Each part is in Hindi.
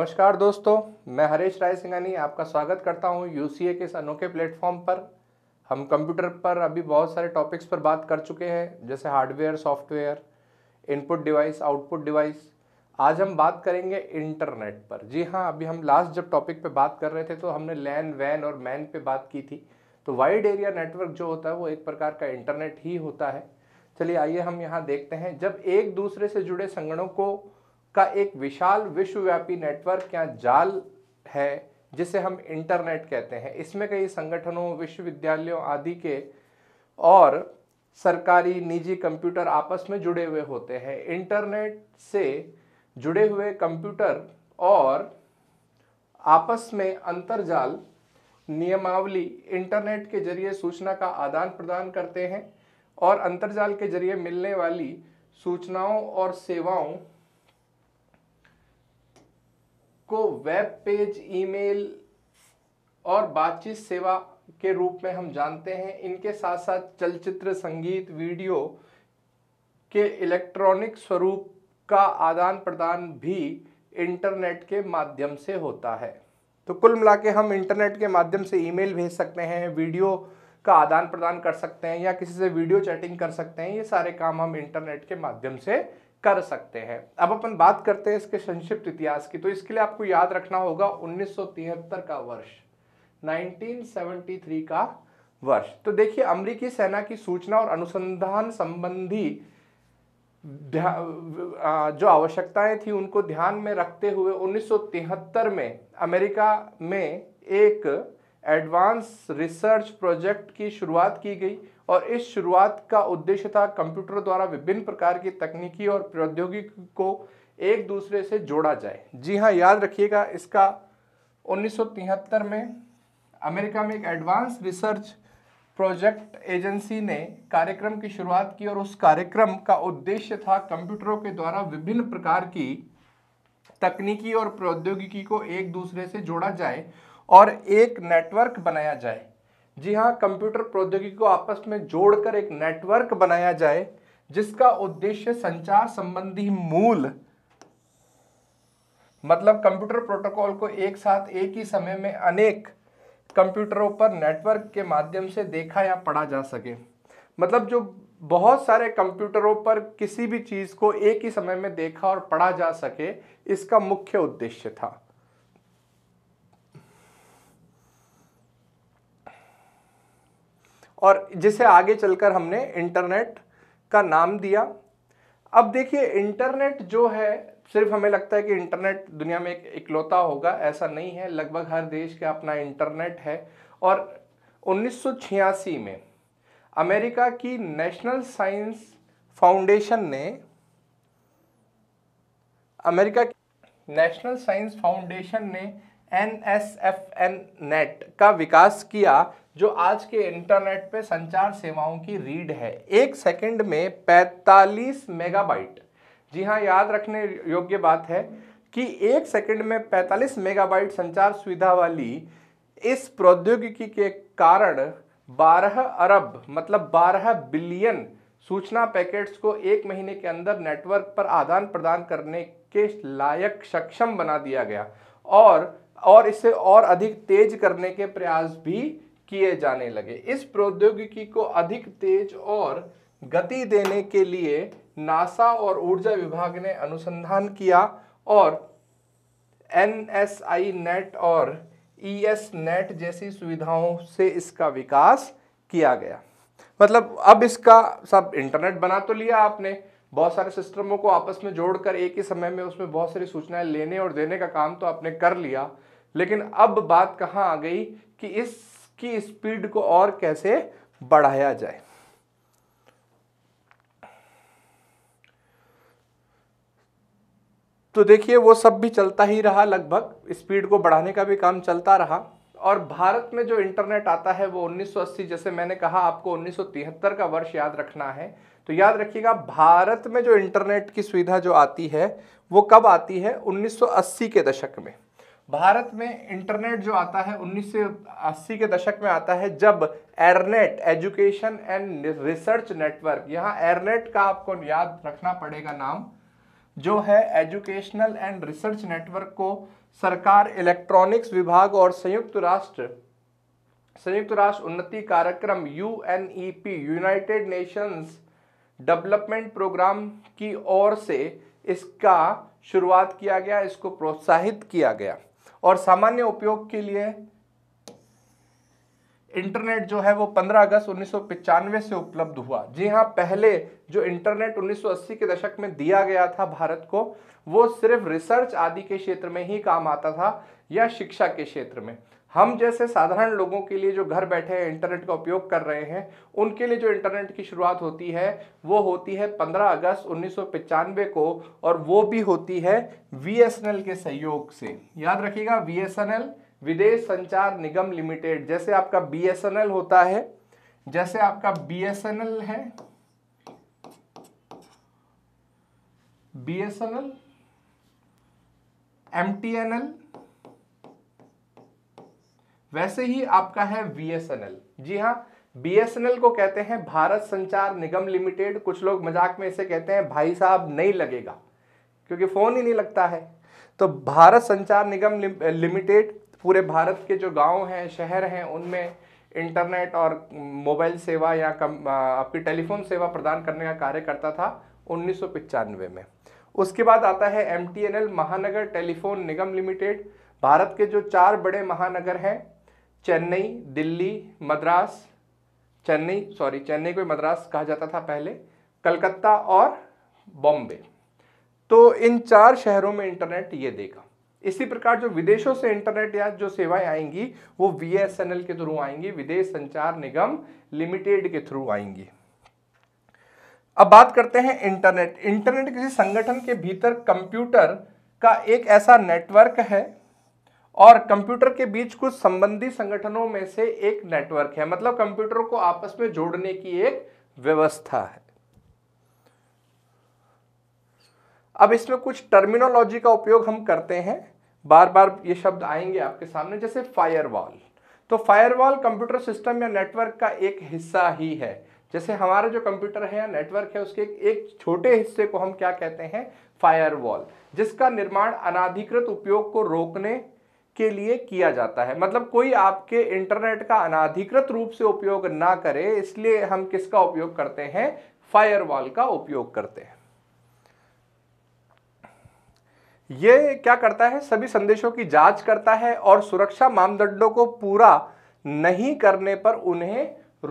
नमस्कार दोस्तों मैं हरेश राय सिंघानी आपका स्वागत करता हूं यूसीए के इस अनोखे प्लेटफॉर्म पर हम कंप्यूटर पर अभी बहुत सारे टॉपिक्स पर बात कर चुके हैं जैसे hardware software input device output device आज हम बात करेंगे इंटरनेट पर जी हाँ अभी हम लास्ट जब टॉपिक पर बात कर रहे थे तो हमने लैन वैन और मैन पर बात की थी तो वाइड एरिया नेटवर्क जो होता है वो एक प्रकार का इंटरनेट ही होता है चलिए आइए हम यहाँ देखते हैं जब एक दूसरे से जुड़े संगणों को का एक विशाल विश्वव्यापी नेटवर्क या जाल है जिसे हम इंटरनेट कहते हैं इसमें कई संगठनों विश्वविद्यालयों आदि के और सरकारी निजी कंप्यूटर आपस में जुड़े हुए होते हैं इंटरनेट से जुड़े हुए कंप्यूटर और आपस में अंतरजाल नियमावली इंटरनेट के जरिए सूचना का आदान प्रदान करते हैं और अंतरजाल के जरिए मिलने वाली सूचनाओं और सेवाओं को वेब पेज ईमेल और बातचीत सेवा के रूप में हम जानते हैं इनके साथ साथ चलचित्र संगीत वीडियो के इलेक्ट्रॉनिक स्वरूप का आदान प्रदान भी इंटरनेट के माध्यम से होता है तो कुल मिला के हम इंटरनेट के माध्यम से ईमेल भेज सकते हैं वीडियो का आदान प्रदान कर सकते हैं या किसी से वीडियो चैटिंग कर सकते हैं ये सारे काम हम इंटरनेट के माध्यम से कर सकते हैं अब अपन बात करते हैं इसके संक्षिप्त इतिहास की तो इसके लिए आपको याद रखना होगा उन्नीस का वर्ष 1973 का वर्ष तो देखिए अमरीकी सेना की सूचना और अनुसंधान संबंधी जो आवश्यकताएं थी उनको ध्यान में रखते हुए 1973 में अमेरिका में एक एडवांस रिसर्च प्रोजेक्ट की शुरुआत की गई और इस शुरुआत का उद्देश्य था कंप्यूटर द्वारा विभिन्न प्रकार की तकनीकी और प्रौद्योगिकी को एक दूसरे से जोड़ा जाए जी हाँ याद रखिएगा इसका उन्नीस में अमेरिका में एक एडवांस रिसर्च प्रोजेक्ट एजेंसी ने कार्यक्रम की शुरुआत की और उस कार्यक्रम का उद्देश्य था कंप्यूटरों के द्वारा विभिन्न प्रकार की तकनीकी और प्रौद्योगिकी को एक दूसरे से जोड़ा जाए और एक नेटवर्क बनाया जाए जी हाँ कंप्यूटर प्रौद्योगिकी को आपस में जोड़कर एक नेटवर्क बनाया जाए जिसका उद्देश्य संचार संबंधी मूल मतलब कंप्यूटर प्रोटोकॉल को एक साथ एक ही समय में अनेक कंप्यूटरों पर नेटवर्क के माध्यम से देखा या पढ़ा जा सके मतलब जो बहुत सारे कंप्यूटरों पर किसी भी चीज़ को एक ही समय में देखा और पढ़ा जा सके इसका मुख्य उद्देश्य था और जिसे आगे चलकर हमने इंटरनेट का नाम दिया अब देखिए इंटरनेट जो है सिर्फ हमें लगता है कि इंटरनेट दुनिया में एक इकलौता होगा ऐसा नहीं है लगभग हर देश का अपना इंटरनेट है और उन्नीस में अमेरिका की नेशनल साइंस फाउंडेशन ने अमेरिका की नेशनल साइंस फाउंडेशन ने N S F N net का विकास किया जो आज के इंटरनेट पे संचार सेवाओं की रीड है एक सेकंड में 45 मेगाबाइट जी हाँ याद रखने योग्य बात है कि एक सेकंड में 45 मेगाबाइट संचार सुविधा वाली इस प्रौद्योगिकी के कारण 12 अरब मतलब 12 बिलियन सूचना पैकेट्स को एक महीने के अंदर नेटवर्क पर आदान प्रदान करने के लायक सक्षम बना दिया गया और और इसे और अधिक तेज करने के प्रयास भी किए जाने लगे इस प्रौद्योगिकी को अधिक तेज और गति देने के लिए नासा और ऊर्जा विभाग ने अनुसंधान किया और एन एस आई नेट और ई एस नेट जैसी सुविधाओं से इसका विकास किया गया मतलब अब इसका सब इंटरनेट बना तो लिया आपने बहुत सारे सिस्टमों को आपस में जोड़कर एक ही समय में उसमें बहुत सारी सूचनाएं लेने और देने का काम तो आपने कर लिया लेकिन अब बात कहाँ आ गई कि इसकी स्पीड को और कैसे बढ़ाया जाए तो देखिए वो सब भी चलता ही रहा लगभग स्पीड को बढ़ाने का भी काम चलता रहा और भारत में जो इंटरनेट आता है वो 1980 जैसे मैंने कहा आपको 1973 का वर्ष याद रखना है तो याद रखिएगा भारत में जो इंटरनेट की सुविधा जो आती है वो कब आती है 1980 के दशक में भारत में इंटरनेट जो आता है 1980 के दशक में आता है जब ERNET education and research network यहाँ एरनेट का आपको याद रखना पड़ेगा नाम जो है एजुकेशनल एंड रिसर्च नेटवर्क को सरकार इलेक्ट्रॉनिक्स विभाग और संयुक्त राष्ट्र संयुक्त राष्ट्र उन्नति कार्यक्रम U United Nations Development Programme की ओर से इसका शुरुआत किया गया इसको प्रोत्साहित किया गया और सामान्य उपयोग के लिए इंटरनेट जो है वो 15 अगस्त उन्नीस से उपलब्ध हुआ जी हाँ पहले जो इंटरनेट 1980 के दशक में दिया गया था भारत को वो सिर्फ रिसर्च आदि के क्षेत्र में ही काम आता था या शिक्षा के क्षेत्र में हम जैसे साधारण लोगों के लिए जो घर बैठे इंटरनेट का उपयोग कर रहे हैं उनके लिए जो इंटरनेट की शुरुआत होती है वो होती है 15 अगस्त उन्नीस को और वो भी होती है वीएसएनएल के सहयोग से याद रखिएगा वीएसएनएल विदेश संचार निगम लिमिटेड जैसे आपका बी होता है जैसे आपका बी है बी एस एन एल वैसे ही आपका है बीएसएनएल जी हाँ बीएसएनएल को कहते हैं भारत संचार निगम लिमिटेड कुछ लोग मजाक में इसे कहते हैं भाई साहब नहीं लगेगा क्योंकि फ़ोन ही नहीं लगता है तो भारत संचार निगम लिमिटेड पूरे भारत के जो गांव हैं शहर हैं उनमें इंटरनेट और मोबाइल सेवा या कम आपकी टेलीफोन सेवा प्रदान करने का कार्य करता था उन्नीस में उसके बाद आता है एम महानगर टेलीफोन निगम लिमिटेड भारत के जो चार बड़े महानगर हैं चेन्नई दिल्ली मद्रास चेन्नई सॉरी चेन्नई को मद्रास कहा जाता था पहले कलकत्ता और बॉम्बे तो इन चार शहरों में इंटरनेट ये देगा इसी प्रकार जो विदेशों से इंटरनेट या जो सेवाएं आएंगी वो वी के थ्रू आएंगी विदेश संचार निगम लिमिटेड के थ्रू आएंगी अब बात करते हैं इंटरनेट इंटरनेट किसी संगठन के भीतर कंप्यूटर का एक ऐसा नेटवर्क है और कंप्यूटर के बीच कुछ संबंधी संगठनों में से एक नेटवर्क है मतलब कंप्यूटर को आपस में जोड़ने की एक व्यवस्था है अब इसमें कुछ टर्मिनोलॉजी का उपयोग हम करते हैं बार बार ये शब्द आएंगे आपके सामने जैसे फायरवॉल तो फायरवॉल कंप्यूटर सिस्टम या नेटवर्क का एक हिस्सा ही है जैसे हमारा जो कंप्यूटर है या नेटवर्क है उसके एक छोटे हिस्से को हम क्या कहते हैं फायरवॉल जिसका निर्माण अनाधिकृत उपयोग को रोकने के लिए किया जाता है मतलब कोई आपके इंटरनेट का अनाधिकृत रूप से उपयोग ना करे इसलिए हम किसका उपयोग करते हैं फायरवॉल का उपयोग करते हैं यह क्या करता है सभी संदेशों की जांच करता है और सुरक्षा मानदंडों को पूरा नहीं करने पर उन्हें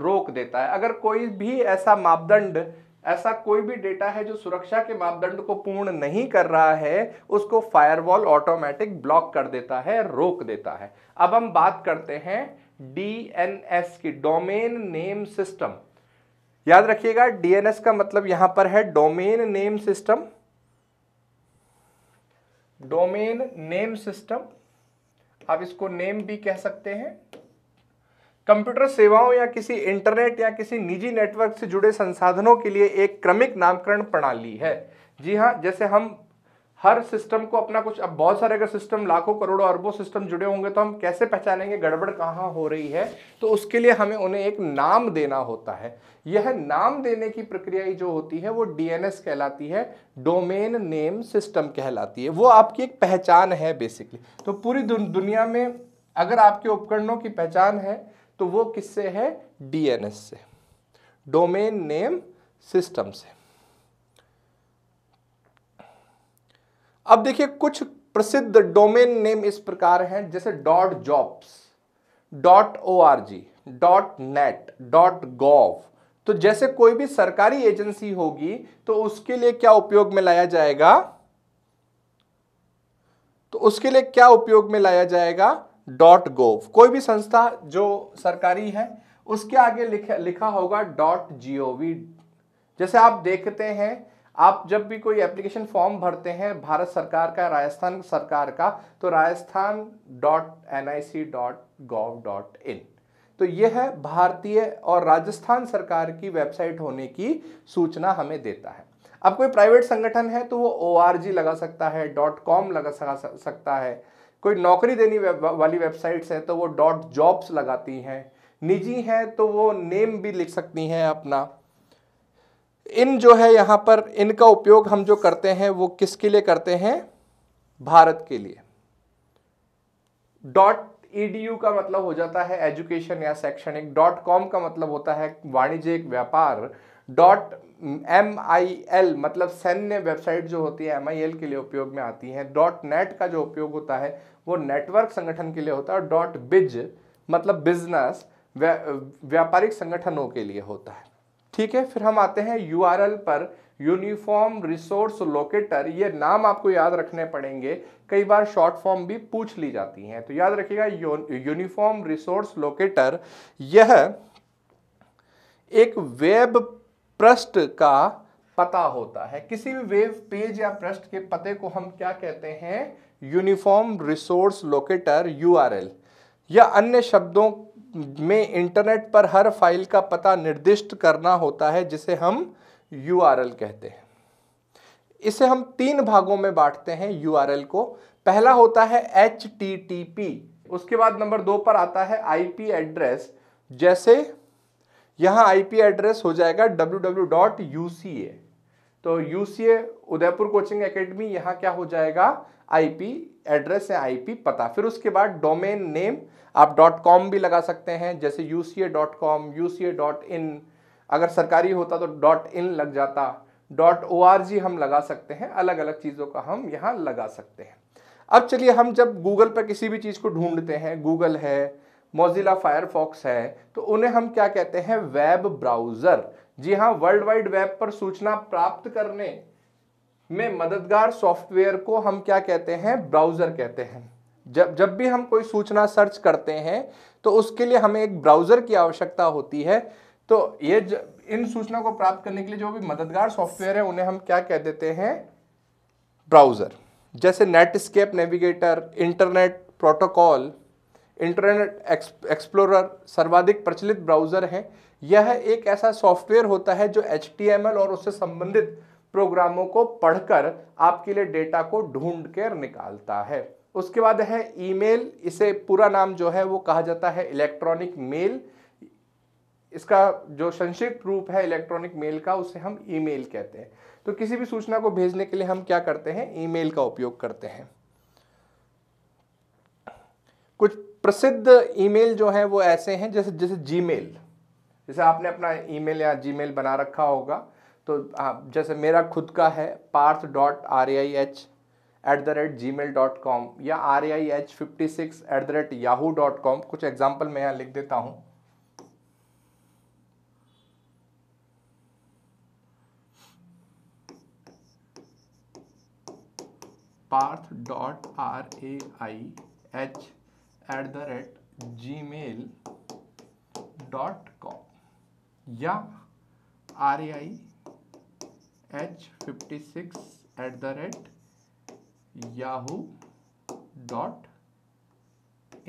रोक देता है अगर कोई भी ऐसा मापदंड ऐसा कोई भी डेटा है जो सुरक्षा के मापदंड को पूर्ण नहीं कर रहा है उसको फायरवॉल ऑटोमेटिक ब्लॉक कर देता है रोक देता है अब हम बात करते हैं डीएनएस की डोमेन नेम सिस्टम याद रखिएगा डीएनएस का मतलब यहां पर है domain name system domain name system आप इसको नेम भी कह सकते हैं कंप्यूटर सेवाओं या किसी इंटरनेट या किसी निजी नेटवर्क से जुड़े संसाधनों के लिए एक क्रमिक नामकरण प्रणाली है जी हाँ जैसे हम हर सिस्टम को अपना कुछ अब बहुत सारे अगर सिस्टम लाखों करोड़ों अरबों सिस्टम जुड़े होंगे तो हम कैसे पहचानेंगे गड़बड़ कहाँ हो रही है तो उसके लिए हमें उन्हें एक नाम देना होता है यह नाम देने की प्रक्रिया जो होती है वो डीएनएस कहलाती है डोमेन नेम सिस्टम कहलाती है वो आपकी एक पहचान है बेसिकली तो पूरी दुनिया में अगर आपके उपकरणों की पहचान है तो वो किससे है डीएनएस से डोमेन नेम सिस्टम से अब देखिए कुछ प्रसिद्ध डोमेन नेम इस प्रकार हैं जैसे dot jobs dot O R G dot net dot gov तो जैसे कोई भी सरकारी एजेंसी होगी तो उसके लिए क्या उपयोग में लाया जाएगा तो उसके लिए क्या उपयोग में लाया जाएगा डॉट गोव कोई भी संस्था जो सरकारी है उसके आगे लिखा लिखा होगा डॉट जी ओ वी जैसे आप देखते हैं आप जब भी कोई एप्लीकेशन फॉर्म भरते हैं भारत सरकार का राजस्थान सरकार का तो Rajasthan dot N I C dot gov dot in तो यह है भारतीय और राजस्थान सरकार की वेबसाइट होने की सूचना हमें देता है अब कोई प्राइवेट संगठन है तो वो ओ लगा सकता है डॉट कॉम लगा सकता है कोई नौकरी देने वाली वेबसाइट्स हैं तो वो डॉट जॉब्स लगाती हैं निजी हैं तो वो नेम भी लिख सकती हैं अपना इन जो है यहाँ पर इनका उपयोग हम जो करते हैं वो किसके लिए करते हैं भारत के लिए डॉट ई का मतलब हो जाता है एजुकेशन या शैक्षणिक डॉट कॉम का मतलब होता है वाणिज्यिक व्यापार डॉट एम आई एल मतलब सैन्य वेबसाइट जो होती है एम आई एल के लिए उपयोग में आती है डॉट नेट का जो उपयोग होता है वो नेटवर्क संगठन के लिए होता है और डॉट बिज मतलब बिजनेस व्यापारिक संगठनों के लिए होता है ठीक है फिर हम आते हैं यू आर एल पर यूनिफॉर्म रिसोर्स लोकेटर ये नाम आपको याद रखने पड़ेंगे कई बार शॉर्ट फॉर्म भी पूछ ली जाती हैं तो याद रखिएगा यूनिफॉर्म रिसोर्स लोकेटर यह एक वेब पृष्ठ का पता होता है किसी भी वेव पेज या पृष्ठ के पते को हम क्या कहते हैं यूनिफॉर्म रिसोर्स लोकेटर यू या अन्य शब्दों में इंटरनेट पर हर फाइल का पता निर्दिष्ट करना होता है जिसे हम यू कहते हैं इसे हम तीन भागों में बांटते हैं यू को पहला होता है एच उसके बाद नंबर दो पर आता है आई एड्रेस जैसे यहाँ आईपी एड्रेस हो जाएगा डब्ल्यू तो यूसीए उदयपुर कोचिंग एकेडमी यहाँ क्या हो जाएगा आईपी एड्रेस या आईपी पता फिर उसके बाद डोमेन नेम आप डॉट कॉम भी लगा सकते हैं जैसे U C A dot com U C A dot in अगर सरकारी होता तो डॉट इन लग जाता डॉट ओ आर जी हम लगा सकते हैं अलग अलग चीज़ों का हम यहाँ लगा सकते हैं अब चलिए हम जब गूगल पर किसी भी चीज़ को ढूंढते हैं गूगल है मोजिला फायरफॉक्स है तो उन्हें हम क्या कहते हैं वेब ब्राउज़र जी हाँ वर्ल्ड वाइड वेब पर सूचना प्राप्त करने में मददगार सॉफ्टवेयर को हम क्या कहते हैं ब्राउज़र कहते हैं जब जब भी हम कोई सूचना सर्च करते हैं तो उसके लिए हमें एक ब्राउज़र की आवश्यकता होती है तो ये ज, इन सूचना को प्राप्त करने के लिए जो भी मददगार सॉफ्टवेयर है उन्हें हम क्या कह देते हैं ब्राउज़र जैसे Netscape Navigator internet protocol Internet Explorer सर्वाधिक प्रचलित ब्राउज़र है यह एक ऐसा सॉफ्टवेयर होता है जो एच और उससे संबंधित प्रोग्रामों को पढ़कर आपके लिए डेटा को ढूंढ कर निकालता है उसके बाद है ईमेल इसे पूरा नाम जो है वो कहा जाता है इलेक्ट्रॉनिक मेल इसका जो संक्षिप्त रूप है इलेक्ट्रॉनिक मेल का उसे हम ईमेल कहते हैं तो किसी भी सूचना को भेजने के लिए हम क्या करते हैं ईमेल का उपयोग करते हैं कुछ प्रसिद्ध ईमेल जो है वो ऐसे हैं जैसे जैसे जीमेल जैसे आपने अपना ईमेल या जीमेल बना रखा होगा तो आप जैसे मेरा खुद का है Parth dot R I H at the rate G mail dot com या R I H fifty six at the rate Yahoo dot com कुछ एग्जाम्पल मैं यहाँ लिख देता हूँ Parth dot R A I H at the rate G mail dot com या R A I H fifty six at the rate Yahoo dot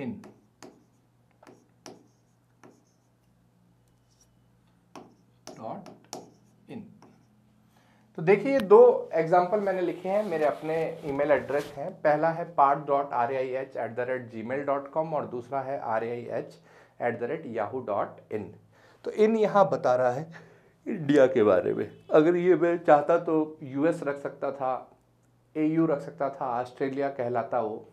in dot तो देखिए ये दो एग्जाम्पल मैंने लिखे हैं मेरे अपने ईमेल एड्रेस हैं पहला है Parth dot R I H at the rate G mail dot com और दूसरा है R I H at the rate Yahoo dot in तो इन यहाँ बता रहा है इंडिया के बारे में अगर ये मैं चाहता तो यू एस रख सकता था यू रख सकता था ऑस्ट्रेलिया कहलाता वो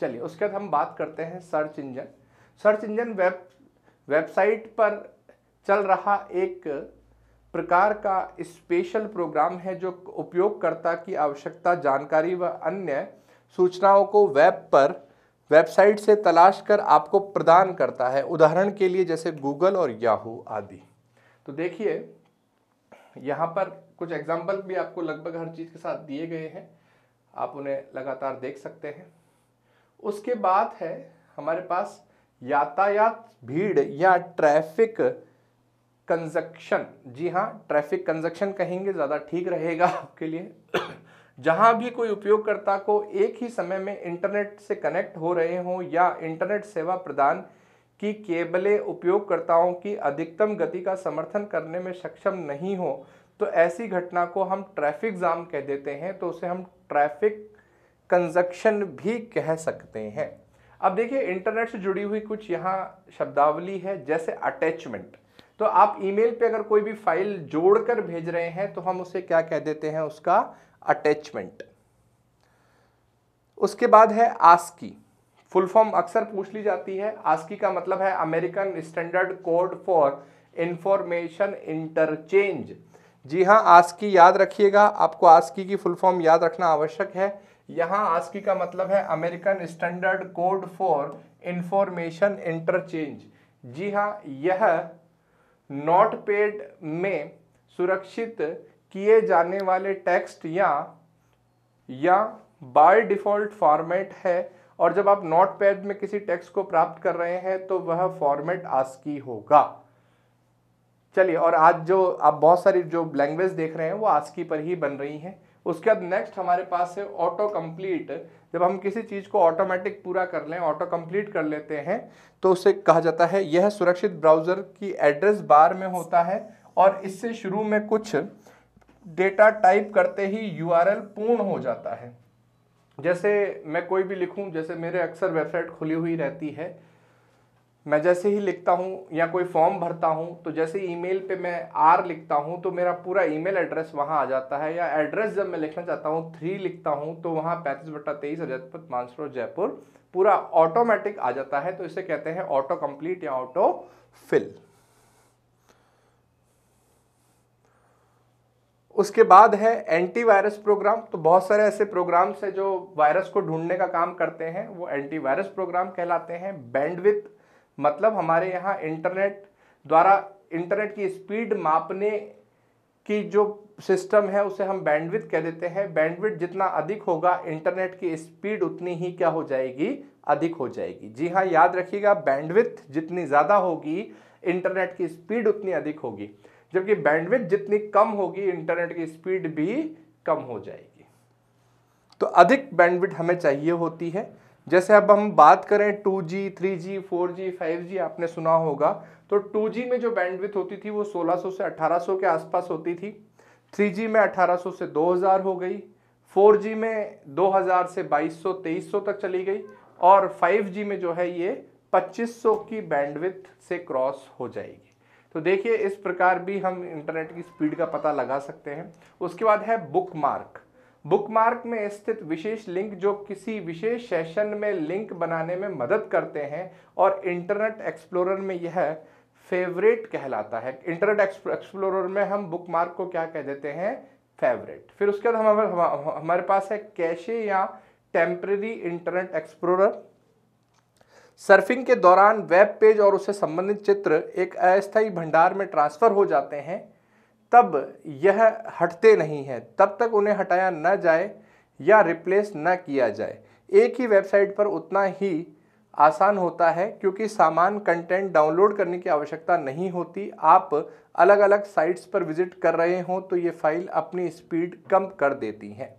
चलिए उसके बाद हम बात करते हैं search engine search engine web website पर चल रहा एक प्रकार का स्पेशल प्रोग्राम है जो उपयोगकर्ता की आवश्यकता जानकारी व अन्य सूचनाओं को वेब पर वेबसाइट से तलाश कर आपको प्रदान करता है उदाहरण के लिए जैसे गूगल और याहू आदि तो देखिए यहाँ पर कुछ एग्जाम्पल भी आपको लगभग हर चीज़ के साथ दिए गए हैं आप उन्हें लगातार देख सकते हैं उसके बाद है हमारे पास यातायात भीड़ या ट्रैफिक कंजक्शन जी हाँ ट्रैफिक कंजक्शन कहेंगे ज़्यादा ठीक रहेगा आपके लिए जहाँ भी कोई उपयोगकर्ता को एक ही समय में इंटरनेट से कनेक्ट हो रहे हों या इंटरनेट सेवा प्रदान की केबलें उपयोगकर्ताओं की अधिकतम गति का समर्थन करने में सक्षम नहीं हो तो ऐसी घटना को हम ट्रैफिक जाम कह देते हैं तो उसे हम ट्रैफिक कंजक्शन भी कह सकते हैं अब देखिए इंटरनेट से जुड़ी हुई कुछ यहाँ शब्दावली है जैसे अटैचमेंट तो आप ईमेल पे अगर कोई भी फाइल जोड़कर भेज रहे हैं तो हम उसे क्या कह देते हैं उसका अटैचमेंट उसके बाद है आस्की फुल फॉर्म अक्सर पूछ ली जाती है आस्की का मतलब है American Standard Code for Information Interchange जी हाँ आस्की याद रखिएगा आपको आस्की की फुल फॉर्म याद रखना आवश्यक है यहाँ आस्की का मतलब है American Standard Code for Information Interchange जी हाँ यह नॉट पेड में सुरक्षित किए जाने वाले टेक्स्ट या या बाय डिफ़ॉल्ट फॉर्मेट है और जब आप नोट पैड में किसी टेक्स्ट को प्राप्त कर रहे हैं तो वह फॉर्मेट आस्की होगा चलिए और आज जो आप बहुत सारी जो लैंग्वेज देख रहे हैं वो आस्की पर ही बन रही हैं उसके बाद नेक्स्ट हमारे पास है ऑटो कंप्लीट जब हम किसी चीज़ को ऑटोमेटिक पूरा कर लें ऑटो कंप्लीट कर लेते हैं तो उसे कहा जाता है यह सुरक्षित ब्राउज़र की एड्रेस बार में होता है और इससे शुरू में कुछ डेटा टाइप करते ही यू पूर्ण हो जाता है जैसे मैं कोई भी लिखूं जैसे मेरे अक्सर वेबसाइट खुली हुई रहती है मैं जैसे ही लिखता हूँ या कोई फॉर्म भरता हूँ तो जैसे ईमेल पे मैं आर लिखता हूँ तो मेरा पूरा ईमेल एड्रेस वहाँ आ जाता है या एड्रेस जब मैं लिखना चाहता हूँ थ्री लिखता हूँ तो वहाँ पैंतीस बट्टा तेईस रजतपथ मानसरो जयपुर पूरा ऑटोमेटिक आ जाता है तो इसे कहते हैं ऑटो कंप्लीट या ऑटो फिल उसके बाद है एंटीवायरस प्रोग्राम तो बहुत सारे ऐसे प्रोग्राम्स हैं जो वायरस को ढूंढने का काम करते हैं वो एंटीवायरस प्रोग्राम कहलाते हैं बैंडविथ मतलब हमारे यहाँ इंटरनेट द्वारा इंटरनेट की स्पीड मापने की जो सिस्टम है उसे हम बैंडविथ कह देते हैं बैंडविथ जितना अधिक होगा इंटरनेट की स्पीड उतनी ही क्या हो जाएगी अधिक हो जाएगी जी हाँ याद रखिएगा बैंडविथ जितनी ज़्यादा होगी इंटरनेट की स्पीड उतनी अधिक होगी जबकि बैंडविथ जितनी कम होगी इंटरनेट की स्पीड भी कम हो जाएगी तो अधिक बैंडविथ हमें चाहिए होती है जैसे अब हम बात करें 2G, 3G, 4G, 5G आपने सुना होगा तो 2G में जो बैंडविथ होती थी वो 1600 से 1800 के आसपास होती थी 3G में 1800 से 2000 हो गई 4G में 2000 से 2200, 2300 तक चली गई और 5G में जो है ये 2500 की बैंडविथ से क्रॉस हो जाएगी तो देखिए इस प्रकार भी हम इंटरनेट की स्पीड का पता लगा सकते हैं उसके बाद है बुक मार्क बुकमार्क में स्थित विशेष लिंक जो किसी विशेष सेशन में लिंक बनाने में मदद करते हैं और इंटरनेट एक्सप्लोरर में यह फेवरेट कहलाता है इंटरनेट एक्सप्लोरर में हम बुकमार्क को क्या कह देते हैं फेवरेट फिर उसके बाद हमारे हमारे पास है कैशे या टेम्प्रेरी इंटरनेट एक्सप्लोरर सर्फिंग के दौरान वेब पेज और उससे संबंधित चित्र एक अस्थायी भंडार में ट्रांसफर हो जाते हैं तब यह हटते नहीं हैं तब तक उन्हें हटाया न जाए या रिप्लेस न किया जाए एक ही वेबसाइट पर उतना ही आसान होता है क्योंकि सामान कंटेंट डाउनलोड करने की आवश्यकता नहीं होती आप अलग अलग साइट्स पर विजिट कर रहे हों तो ये फाइल अपनी स्पीड कम कर देती हैं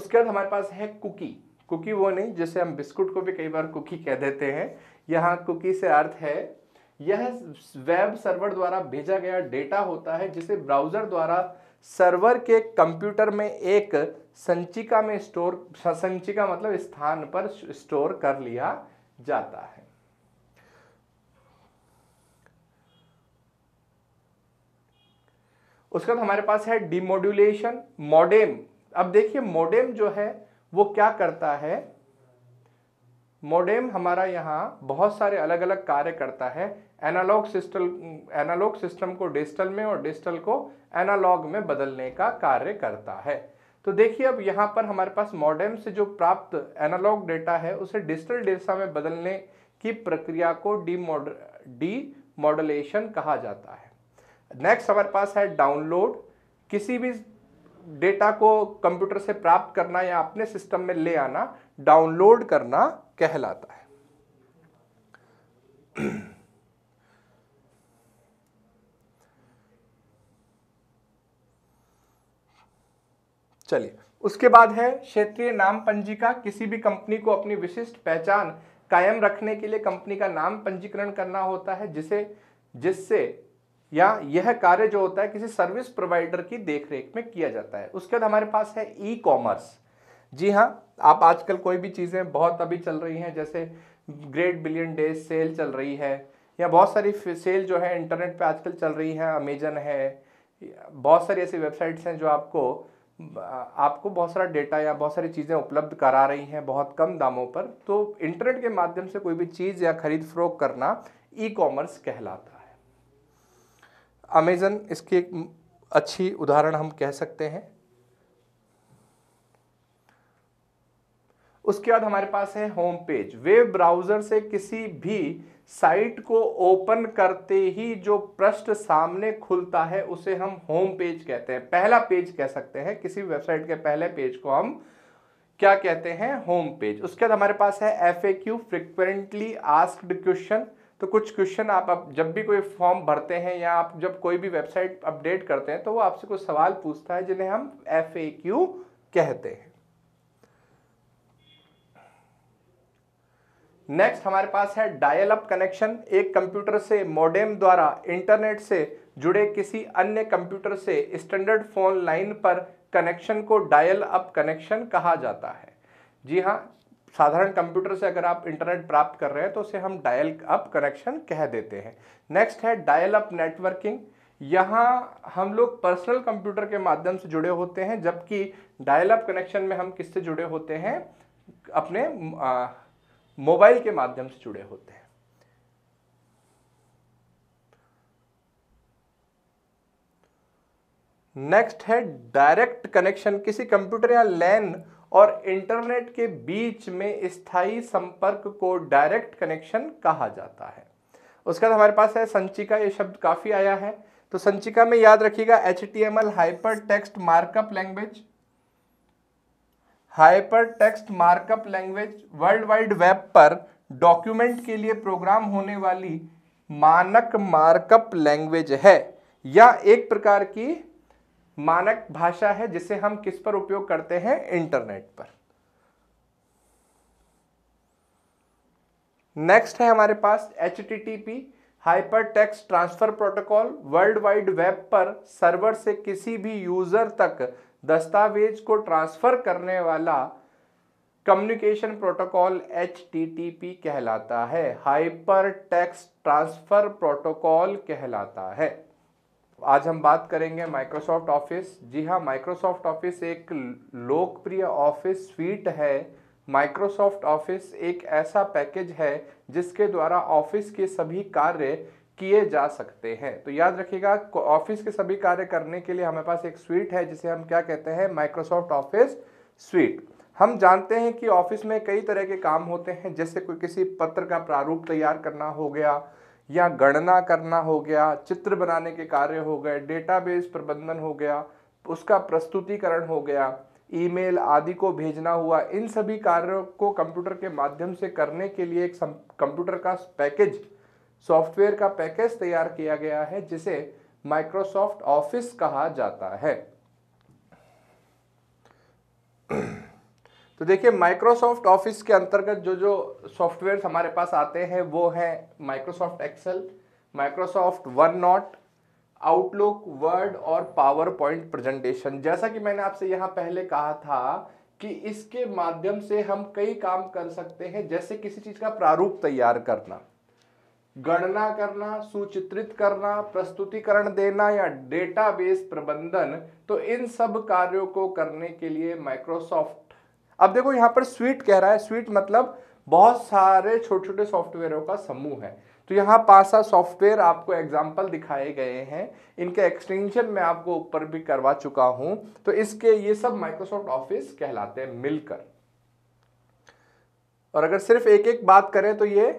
उसके बाद हमारे पास है कुकी कुकी वो नहीं जिसे हम बिस्कुट को भी कई बार कुकी कह देते हैं यहाँ कुकी से अर्थ है यह वेब सर्वर द्वारा भेजा गया डेटा होता है जिसे ब्राउज़र द्वारा सर्वर के कंप्यूटर में एक संचिका में स्टोर संचिका मतलब स्थान पर स्टोर कर लिया जाता है उसके बाद हमारे पास है डिमोड्यूलेशन मॉडेम अब देखिए मॉडेम जो है वो क्या करता है मॉडेम हमारा यहाँ बहुत सारे अलग अलग कार्य करता है एनालॉग सिस्टम एनालॉग सिस्टम को डिजिटल में और डिजिटल को एनालॉग में बदलने का कार्य करता है तो देखिए अब यहाँ पर हमारे पास मॉडेम से जो प्राप्त एनालॉग डेटा है उसे डिजिटल डेटा में बदलने की प्रक्रिया को डी मॉडल डी मॉडलेशन कहा जाता है नेक्स्ट हमारे पास है डाउनलोड किसी भी डेटा को कंप्यूटर से प्राप्त करना या अपने सिस्टम में ले आना डाउनलोड करना कहलाता है चलिए उसके बाद है क्षेत्रीय नाम पंजिका किसी भी कंपनी को अपनी विशिष्ट पहचान कायम रखने के लिए कंपनी का नाम पंजीकरण करना होता है जिसे जिससे या यह कार्य जो होता है किसी सर्विस प्रोवाइडर की देखरेख में किया जाता है उसके बाद हमारे पास है ई कॉमर्स जी हाँ आप आजकल कोई भी चीज़ें बहुत अभी चल रही हैं जैसे ग्रेट बिलियन डे सेल चल रही है या बहुत सारी सेल जो है इंटरनेट पे आजकल चल रही है अमेजन है बहुत सारी ऐसी वेबसाइट्स हैं जो आपको आपको बहुत सारा डेटा या बहुत सारी चीज़ें उपलब्ध करा रही हैं बहुत कम दामों पर तो इंटरनेट के माध्यम से कोई भी चीज़ या खरीद फरोख करना ई कॉमर्स कहलाता है अमेज़न इसकी एक अच्छी उदाहरण हम कह सकते हैं उसके बाद हमारे पास है होम पेज वेब ब्राउज़र से किसी भी साइट को ओपन करते ही जो पृष्ठ सामने खुलता है उसे हम होम पेज कहते हैं पहला पेज कह सकते हैं किसी वेबसाइट के पहले पेज को हम क्या कहते हैं होम पेज उसके बाद हमारे पास है F A Q frequently asked question तो कुछ क्वेश्चन आप, आप जब भी कोई फॉर्म भरते हैं या आप जब कोई भी वेबसाइट अपडेट करते हैं तो वो आपसे कुछ सवाल पूछता है जिन्हें हम एफ ए क्यू कहते हैं नेक्स्ट हमारे पास है डायल अप कनेक्शन एक कंप्यूटर से मॉडेम द्वारा इंटरनेट से जुड़े किसी अन्य कंप्यूटर से स्टैंडर्ड फोन लाइन पर कनेक्शन को डायल अप कनेक्शन कहा जाता है जी हाँ साधारण कंप्यूटर से अगर आप इंटरनेट प्राप्त कर रहे हैं तो उसे हम डायल अप कनेक्शन कह देते हैं नेक्स्ट है डायल अप नेटवर्किंग यहाँ हम लोग पर्सनल कंप्यूटर के माध्यम से जुड़े होते हैं जबकि डायल अप कनेक्शन में हम किससे जुड़े होते हैं अपने मोबाइल के माध्यम से जुड़े होते हैं नेक्स्ट है डायरेक्ट कनेक्शन किसी कंप्यूटर या लैन और इंटरनेट के बीच में स्थायी संपर्क को डायरेक्ट कनेक्शन कहा जाता है उसके बाद हमारे पास है संचिका ये शब्द काफ़ी आया है तो संचिका में याद रखिएगा H T M L hyper text markup language hyper text markup language world wide web पर डॉक्यूमेंट के लिए प्रोग्राम होने वाली मानक मार्कअप लैंग्वेज है या एक प्रकार की मानक भाषा है जिसे हम किस पर उपयोग करते हैं इंटरनेट पर नेक्स्ट है हमारे पास H T T P hyper text transfer protocol world wide web पर सर्वर से किसी भी यूजर तक दस्तावेज को ट्रांसफ़र करने वाला कम्युनिकेशन प्रोटोकॉल एच कहलाता है हाइपर टेक्स ट्रांसफ़र प्रोटोकॉल कहलाता है आज हम बात करेंगे माइक्रोसॉफ्ट ऑफिस जी हाँ माइक्रोसॉफ्ट ऑफिस एक लोकप्रिय ऑफिस स्वीट है माइक्रोसॉफ्ट ऑफिस एक ऐसा पैकेज है जिसके द्वारा ऑफिस के सभी कार्य किए जा सकते हैं तो याद रखिएगा ऑफिस के सभी कार्य करने के लिए हमारे पास एक स्वीट है जिसे हम क्या कहते हैं माइक्रोसॉफ्ट ऑफिस स्वीट हम जानते हैं कि ऑफिस में कई तरह के काम होते हैं जैसे कोई किसी पत्र का प्रारूप तैयार करना हो गया या गणना करना हो गया चित्र बनाने के कार्य हो गए डेटाबेस प्रबंधन हो गया उसका प्रस्तुतिकरण हो गया ईमेल आदि को भेजना हुआ इन सभी कार्यों को कंप्यूटर के माध्यम से करने के लिए एक कंप्यूटर का पैकेज सॉफ्टवेयर का पैकेज तैयार किया गया है जिसे माइक्रोसॉफ्ट ऑफिस कहा जाता है तो देखिए माइक्रोसॉफ्ट ऑफिस के अंतर्गत जो जो सॉफ्टवेयर हमारे पास आते हैं वो है Microsoft Excel Microsoft OneNote Outlook Word और पावर पॉइंट प्रेजेंटेशन जैसा कि मैंने आपसे यहाँ पहले कहा था कि इसके माध्यम से हम कई काम कर सकते हैं जैसे किसी चीज़ का प्रारूप तैयार करना गणना करना सूचित्रित करना प्रस्तुतिकरण देना या डेटाबेस प्रबंधन तो इन सब कार्यों को करने के लिए माइक्रोसॉफ्ट अब देखो यहाँ पर स्वीट कह रहा है स्वीट मतलब बहुत सारे छोटे छोटे सॉफ्टवेयरों का समूह है तो यहाँ पांच सात सॉफ्टवेयर आपको एग्जाम्पल दिखाए गए हैं इनके एक्सटेंशन मैं आपको ऊपर भी करवा चुका हूं तो इसके ये सब माइक्रोसॉफ्ट ऑफिस कहलाते हैं मिलकर और अगर सिर्फ एक एक बात करें तो ये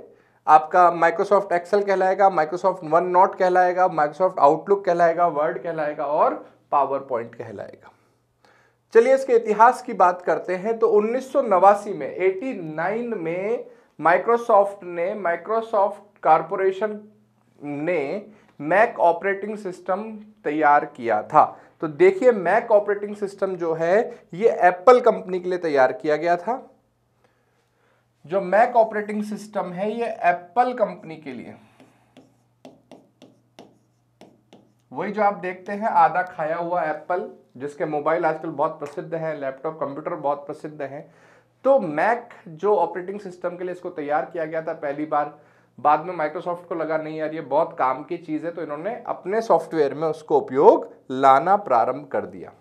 आपका माइक्रोसॉफ्ट एक्सेल कहलाएगा माइक्रोसॉफ्ट वन नॉट कहलाएगा माइक्रोसॉफ्ट आउटलुक कहलाएगा वर्ड कहलाएगा और पावर पॉइंट कहलाएगा चलिए इसके इतिहास की बात करते हैं तो उन्नीस में एटी में माइक्रोसॉफ्ट ने माइक्रोसॉफ्ट कारपोरेशन ने मैक ऑपरेटिंग सिस्टम तैयार किया था तो देखिए मैक ऑपरेटिंग सिस्टम जो है ये एप्पल कंपनी के लिए तैयार किया गया था जो मैक ऑपरेटिंग सिस्टम है ये एप्पल कंपनी के लिए वही जो आप देखते हैं आधा खाया हुआ एप्पल जिसके मोबाइल आजकल बहुत प्रसिद्ध है लैपटॉप कंप्यूटर बहुत प्रसिद्ध है तो मैक जो ऑपरेटिंग सिस्टम के लिए इसको तैयार किया गया था पहली बार बाद में माइक्रोसॉफ्ट को लगा नहीं यार ये बहुत काम की चीज़ है तो इन्होंने अपने सॉफ्टवेयर में उसको उपयोग लाना प्रारंभ कर दिया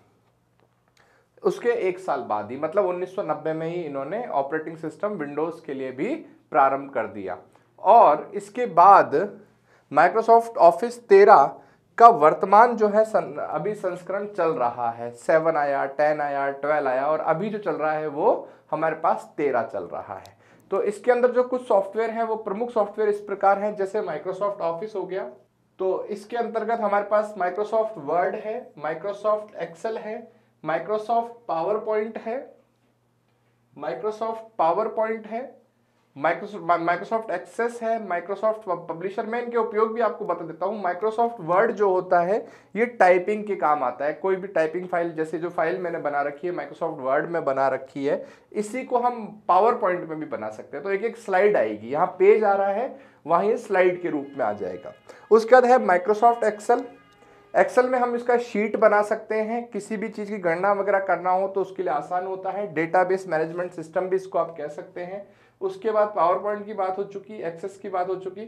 उसके एक साल बाद ही मतलब 1990 में ही इन्होंने ऑपरेटिंग सिस्टम विंडोज़ के लिए भी प्रारंभ कर दिया और इसके बाद माइक्रोसॉफ्ट ऑफिस 13 का वर्तमान जो है सन, अभी संस्करण चल रहा है सेवन आया टेन आया ट्वेल्व आया और अभी जो चल रहा है वो हमारे पास तेरह चल रहा है तो इसके अंदर जो कुछ सॉफ्टवेयर हैं वो प्रमुख सॉफ्टवेयर इस प्रकार हैं जैसे माइक्रोसॉफ्ट ऑफिस हो गया तो इसके अंतर्गत हमारे पास माइक्रोसॉफ्ट वर्ड है माइक्रोसॉफ्ट एक्सेल है माइक्रोसॉफ्ट पावर पॉइंट है माइक्रोसॉफ्ट पावर पॉइंट है माइक्रोसॉफ्ट एक्सेस है माइक्रोसॉफ्ट पब्लिशर मैं इनके उपयोग भी आपको बता देता हूँ माइक्रोसॉफ्ट वर्ड जो होता है ये टाइपिंग के काम आता है कोई भी टाइपिंग फाइल जैसे जो फाइल मैंने बना रखी है माइक्रोसॉफ्ट वर्ड में बना रखी है इसी को हम पावर पॉइंट में भी बना सकते हैं तो एक एक स्लाइड आएगी यहाँ पेज आ रहा है वहाँ ये स्लाइड के रूप में आ जाएगा उसके बाद है माइक्रोसॉफ्ट एक्सेल एक्सेल में हम इसका शीट बना सकते हैं किसी भी चीज़ की गणना वगैरह करना हो तो उसके लिए आसान होता है डेटाबेस मैनेजमेंट सिस्टम भी इसको आप कह सकते हैं उसके बाद पावर पॉइंट की बात हो चुकी एक्सेस की बात हो चुकी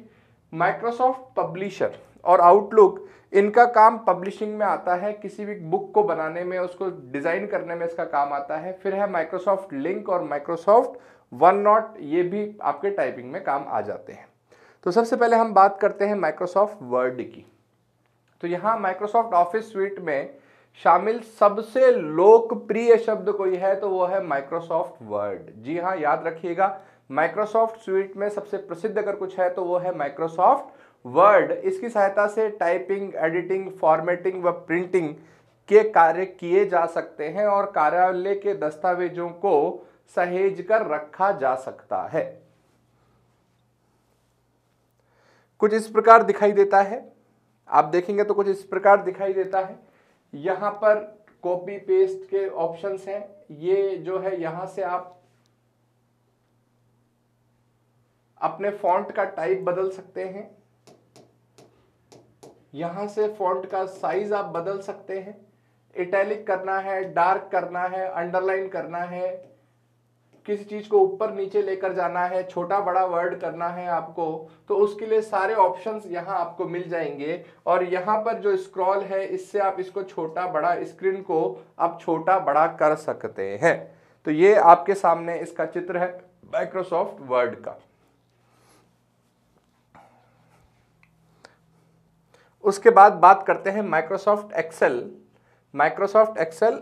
माइक्रोसॉफ्ट पब्लिशर और आउटलुक इनका काम पब्लिशिंग में आता है किसी भी बुक को बनाने में उसको डिज़ाइन करने में इसका काम आता है फिर है माइक्रोसॉफ्ट लिंक और माइक्रोसॉफ्ट वन नॉट ये भी आपके टाइपिंग में काम आ जाते हैं तो सबसे पहले हम बात करते हैं माइक्रोसॉफ्ट वर्ड की तो यहाँ माइक्रोसॉफ्ट ऑफिस स्वीट में शामिल सबसे लोकप्रिय शब्द कोई है तो वो है माइक्रोसॉफ्ट वर्ड जी हाँ याद रखिएगा माइक्रोसॉफ्ट स्वीट में सबसे प्रसिद्ध अगर कुछ है तो वो है माइक्रोसॉफ्ट वर्ड इसकी सहायता से टाइपिंग एडिटिंग फॉर्मेटिंग व प्रिंटिंग के कार्य किए जा सकते हैं और कार्यालय के दस्तावेजों को सहेज कर रखा जा सकता है कुछ इस प्रकार दिखाई देता है आप देखेंगे तो कुछ इस प्रकार दिखाई देता है यहाँ पर कॉपी पेस्ट के ऑप्शंस हैं ये जो है यहाँ से आप अपने फॉन्ट का टाइप बदल सकते हैं यहाँ से फॉन्ट का साइज आप बदल सकते हैं इटैलिक करना है डार्क करना है अंडरलाइन करना है किसी चीज़ को ऊपर नीचे लेकर जाना है छोटा बड़ा वर्ड करना है आपको तो उसके लिए सारे ऑप्शंस यहाँ आपको मिल जाएंगे और यहाँ पर जो स्क्रॉल है इससे आप इसको छोटा बड़ा स्क्रीन को आप छोटा बड़ा कर सकते हैं तो ये आपके सामने इसका चित्र है माइक्रोसॉफ्ट वर्ड का उसके बाद बात करते हैं माइक्रोसॉफ्ट एक्सेल माइक्रोसॉफ्ट एक्सेल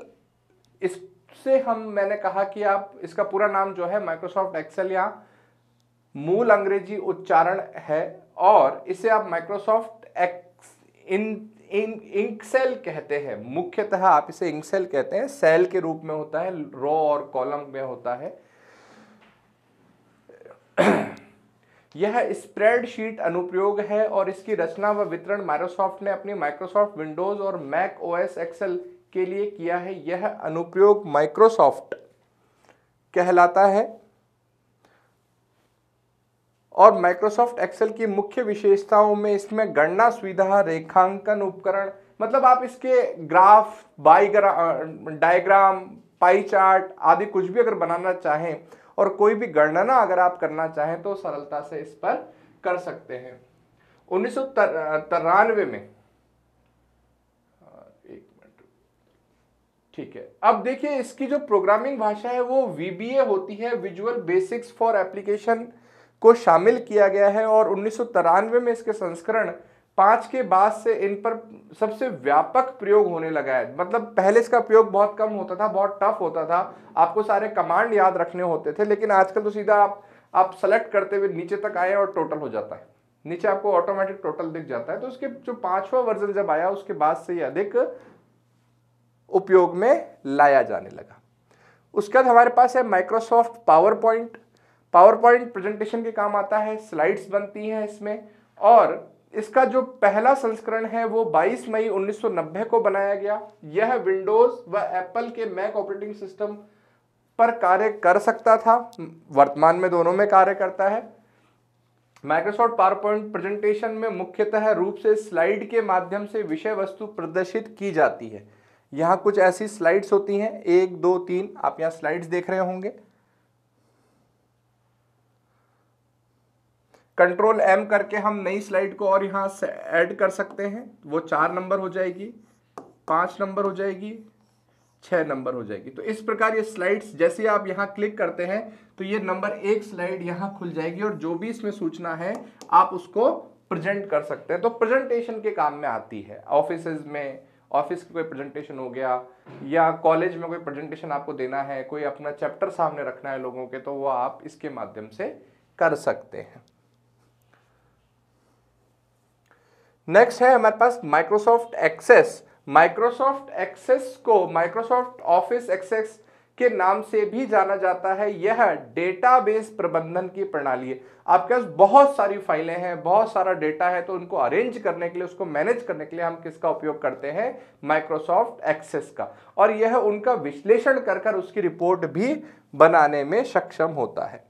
इस से हम मैंने कहा कि आप इसका पूरा नाम जो है माइक्रोसॉफ्ट एक्सेल या मूल अंग्रेजी उच्चारण है और इसे आप माइक्रोसॉफ्ट एक्स इन इन इंक्सेल कहते हैं मुख्यतः आप इसे इंक्सेल कहते हैं सेल के रूप में होता है रो और कॉलम में होता है यह स्प्रेडशीट अनुप्रयोग है और इसकी रचना व वितरण माइक्रोसॉफ्ट ने अपनी माइक्रोसॉफ्ट विंडोज और मैक ओएस एक्सेल के लिए किया है यह अनुप्रयोग माइक्रोसॉफ्ट कहलाता है और माइक्रोसॉफ्ट एक्सेल की मुख्य विशेषताओं में इसमें गणना सुविधा रेखांकन उपकरण मतलब आप इसके ग्राफ बाईग्रा डायग्राम पाई चार्ट आदि कुछ भी अगर बनाना चाहें और कोई भी गणना अगर आप करना चाहें तो सरलता से इस पर कर सकते हैं उन्नीस में ठीक है अब देखिए इसकी जो प्रोग्रामिंग भाषा है वो वीबीए होती है विजुअल बेसिक्स फॉर एप्लीकेशन को शामिल किया गया है और उन्नीस में इसके संस्करण पांच के बाद से इन पर सबसे व्यापक प्रयोग होने लगा है मतलब पहले इसका प्रयोग बहुत कम होता था बहुत टफ होता था आपको सारे कमांड याद रखने होते थे लेकिन आजकल तो सीधा आप आप सेलेक्ट करते हुए नीचे तक आए और टोटल हो जाता है नीचे आपको ऑटोमेटिक टोटल दिख जाता है तो उसके जो पांचवा वर्जन जब आया उसके बाद से ये अधिक उपयोग में लाया जाने लगा उसके बाद हमारे पास है Microsoft PowerPoint PowerPoint presentation के काम आता है स्लाइड्स बनती हैं इसमें और इसका जो पहला संस्करण है वो 22 मई 1990 को बनाया गया यह विंडोज़ व एप्पल के मैक ऑपरेटिंग सिस्टम पर कार्य कर सकता था वर्तमान में दोनों में कार्य करता है माइक्रोसॉफ्ट पावर पॉइंट प्रेजेंटेशन में मुख्यतः रूप से स्लाइड के माध्यम से विषय वस्तु प्रदर्शित की जाती है यहाँ कुछ ऐसी स्लाइड्स होती हैं एक दो तीन आप यहाँ स्लाइड्स देख रहे होंगे कंट्रोल एम करके हम नई स्लाइड को और यहाँ से ऐड कर सकते हैं वो चार नंबर हो जाएगी पांच नंबर हो जाएगी छह नंबर हो जाएगी तो इस प्रकार ये स्लाइड्स जैसे आप यहाँ क्लिक करते हैं तो ये नंबर एक स्लाइड यहाँ खुल जाएगी और जो भी इसमें सूचना है आप उसको प्रेजेंट कर सकते हैं तो प्रेजेंटेशन के काम में आती है ऑफिस में ऑफिस की कोई प्रेजेंटेशन हो गया या कॉलेज में कोई प्रेजेंटेशन आपको देना है कोई अपना चैप्टर सामने रखना है लोगों के तो वो आप इसके माध्यम से कर सकते हैं नेक्स्ट है हमारे पास माइक्रोसॉफ्ट एक्सेस माइक्रोसॉफ्ट एक्सेस को माइक्रोसॉफ्ट ऑफिस एक्सेस के नाम से भी जाना जाता है यह डेटाबेस प्रबंधन की प्रणाली है आपके पास बहुत सारी फाइलें हैं बहुत सारा डेटा है तो उनको अरेंज करने के लिए उसको मैनेज करने के लिए हम किसका उपयोग करते हैं माइक्रोसॉफ्ट एक्सेस का और यह उनका विश्लेषण कर कर उसकी रिपोर्ट भी बनाने में सक्षम होता है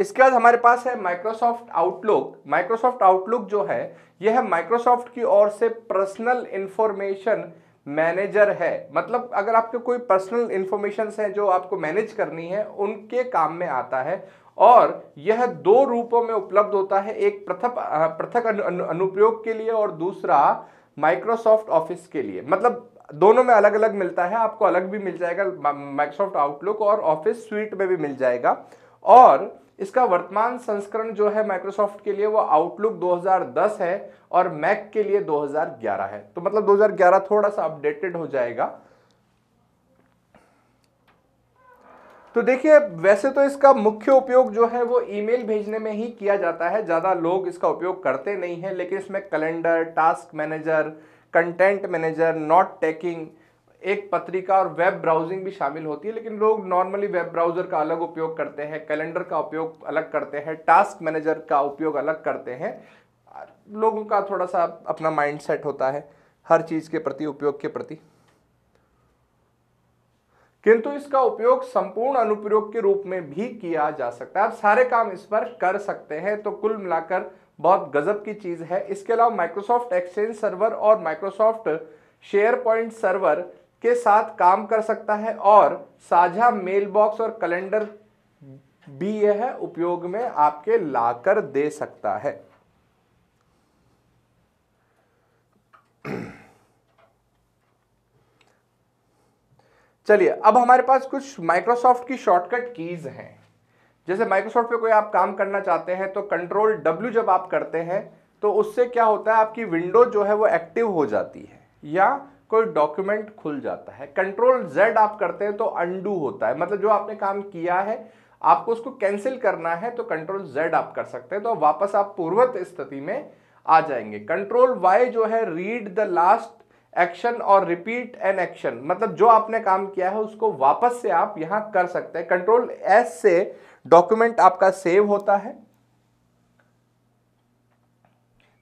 इसके बाद हमारे पास है माइक्रोसॉफ्ट आउटलुक माइक्रोसॉफ्ट आउटलुक जो है यह माइक्रोसॉफ्ट की ओर से पर्सनल इंफॉर्मेशन मैनेजर है मतलब अगर आपके कोई पर्सनल इन्फॉर्मेशन है जो आपको मैनेज करनी है उनके काम में आता है और यह दो रूपों में उपलब्ध होता है एक पृथक पृथक अनुप्रयोग के लिए और दूसरा माइक्रोसॉफ्ट ऑफिस के लिए मतलब दोनों में अलग अलग मिलता है आपको अलग भी मिल जाएगा माइक्रोसॉफ्ट आउटलुक और ऑफिस स्वीट में भी मिल जाएगा और इसका वर्तमान संस्करण जो है माइक्रोसॉफ्ट के लिए वो आउटलुक 2010 है और मैक के लिए 2011 है तो मतलब 2011 थोड़ा सा अपडेटेड हो जाएगा तो देखिए वैसे तो इसका मुख्य उपयोग जो है वो ईमेल भेजने में ही किया जाता है ज़्यादा लोग इसका उपयोग करते नहीं है लेकिन इसमें calendar task manager content manager note taking एक पत्रिका और वेब ब्राउजिंग भी शामिल होती है लेकिन लोग नॉर्मली वेब ब्राउज़र का अलग उपयोग करते हैं कैलेंडर का उपयोग अलग करते हैं टास्क मैनेजर का उपयोग अलग करते हैं लोगों का थोड़ा सा अपना माइंड सेट होता है हर चीज़ के प्रति उपयोग के प्रति किंतु इसका उपयोग संपूर्ण अनुप्रयोग के रूप में भी किया जा सकता है आप सारे काम इस पर कर सकते हैं तो कुल मिलाकर बहुत गजब की चीज़ है इसके अलावा माइक्रोसॉफ्ट एक्सचेंज सर्वर और माइक्रोसॉफ्ट शेयर पॉइंट सर्वर के साथ काम कर सकता है और साझा मेल बॉक्स और कैलेंडर भी यह उपयोग में आपके लाकर दे सकता है चलिए अब हमारे पास कुछ माइक्रोसॉफ्ट की शॉर्टकट कीज हैं जैसे माइक्रोसॉफ्ट पे कोई आप काम करना चाहते हैं तो कंट्रोल डब्ल्यू जब आप करते हैं तो उससे क्या होता है आपकी विंडो जो है वो एक्टिव हो जाती है या कोई डॉक्यूमेंट खुल जाता है कंट्रोल जेड आप करते हैं तो अंडू होता है मतलब जो आपने काम किया है आपको उसको कैंसिल करना है तो कंट्रोल जेड आप कर सकते हैं तो वापस आप पूर्वत स्थिति में आ जाएंगे कंट्रोल वाई जो है रीड द लास्ट एक्शन और रिपीट एन एक्शन मतलब जो आपने काम किया है उसको वापस से आप यहां कर सकते हैं कंट्रोल एस से डॉक्यूमेंट आपका सेव होता है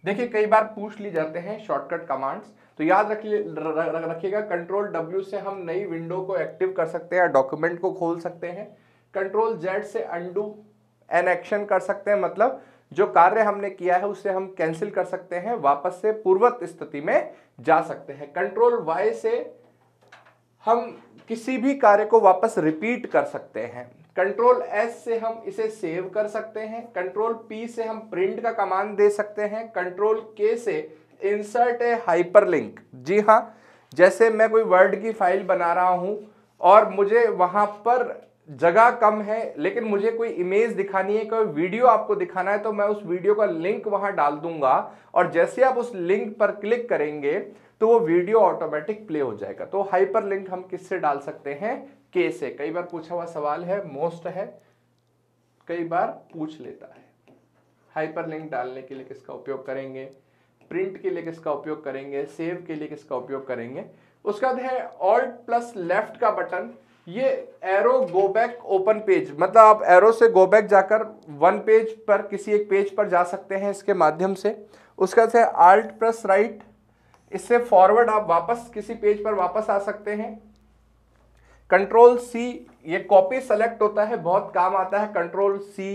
देखिए कई बार पूछ ली जाते हैं शॉर्टकट कमांड्स तो याद रखिए रखिएगा कंट्रोल डब्ल्यू से हम नई विंडो को एक्टिव कर सकते हैं या डॉक्यूमेंट को खोल सकते हैं कंट्रोल जेड से अंडू एन एक्शन कर सकते हैं मतलब जो कार्य हमने किया है उसे हम कैंसिल कर सकते हैं वापस से पूर्वत स्थिति में जा सकते हैं कंट्रोल वाई से हम किसी भी कार्य को वापस रिपीट कर सकते हैं कंट्रोल एस से हम इसे सेव कर सकते हैं कंट्रोल पी से हम प्रिंट का कमांड दे सकते हैं कंट्रोल के से इंसर्ट ए हाइपर लिंक जी हाँ जैसे मैं कोई वर्ड की फाइल बना रहा हूँ और मुझे वहाँ पर जगह कम है लेकिन मुझे कोई इमेज दिखानी है कोई वीडियो आपको दिखाना है तो मैं उस वीडियो का लिंक वहाँ डाल दूंगा और जैसे आप उस लिंक पर क्लिक करेंगे तो वो वीडियो ऑटोमेटिक प्ले हो जाएगा तो हाइपर लिंक हम किससे डाल सकते हैं के से कई बार पूछा हुआ सवाल है मोस्ट है कई बार पूछ लेता है हाइपर लिंक डालने के लिए किसका उपयोग करेंगे प्रिंट के लिए किसका उपयोग करेंगे सेव के लिए किसका उपयोग करेंगे उसके बाद है ऑल्ट प्लस लेफ्ट का बटन ये arrow go back open page मतलब आप एरो से गो बैक जाकर वन पेज पर किसी एक पेज पर जा सकते हैं इसके माध्यम से उसका से आल्ट प्लस राइट इससे फॉरवर्ड आप वापस किसी पेज पर वापस आ सकते हैं कंट्रोल सी ये कॉपी सेलेक्ट होता है बहुत काम आता है control C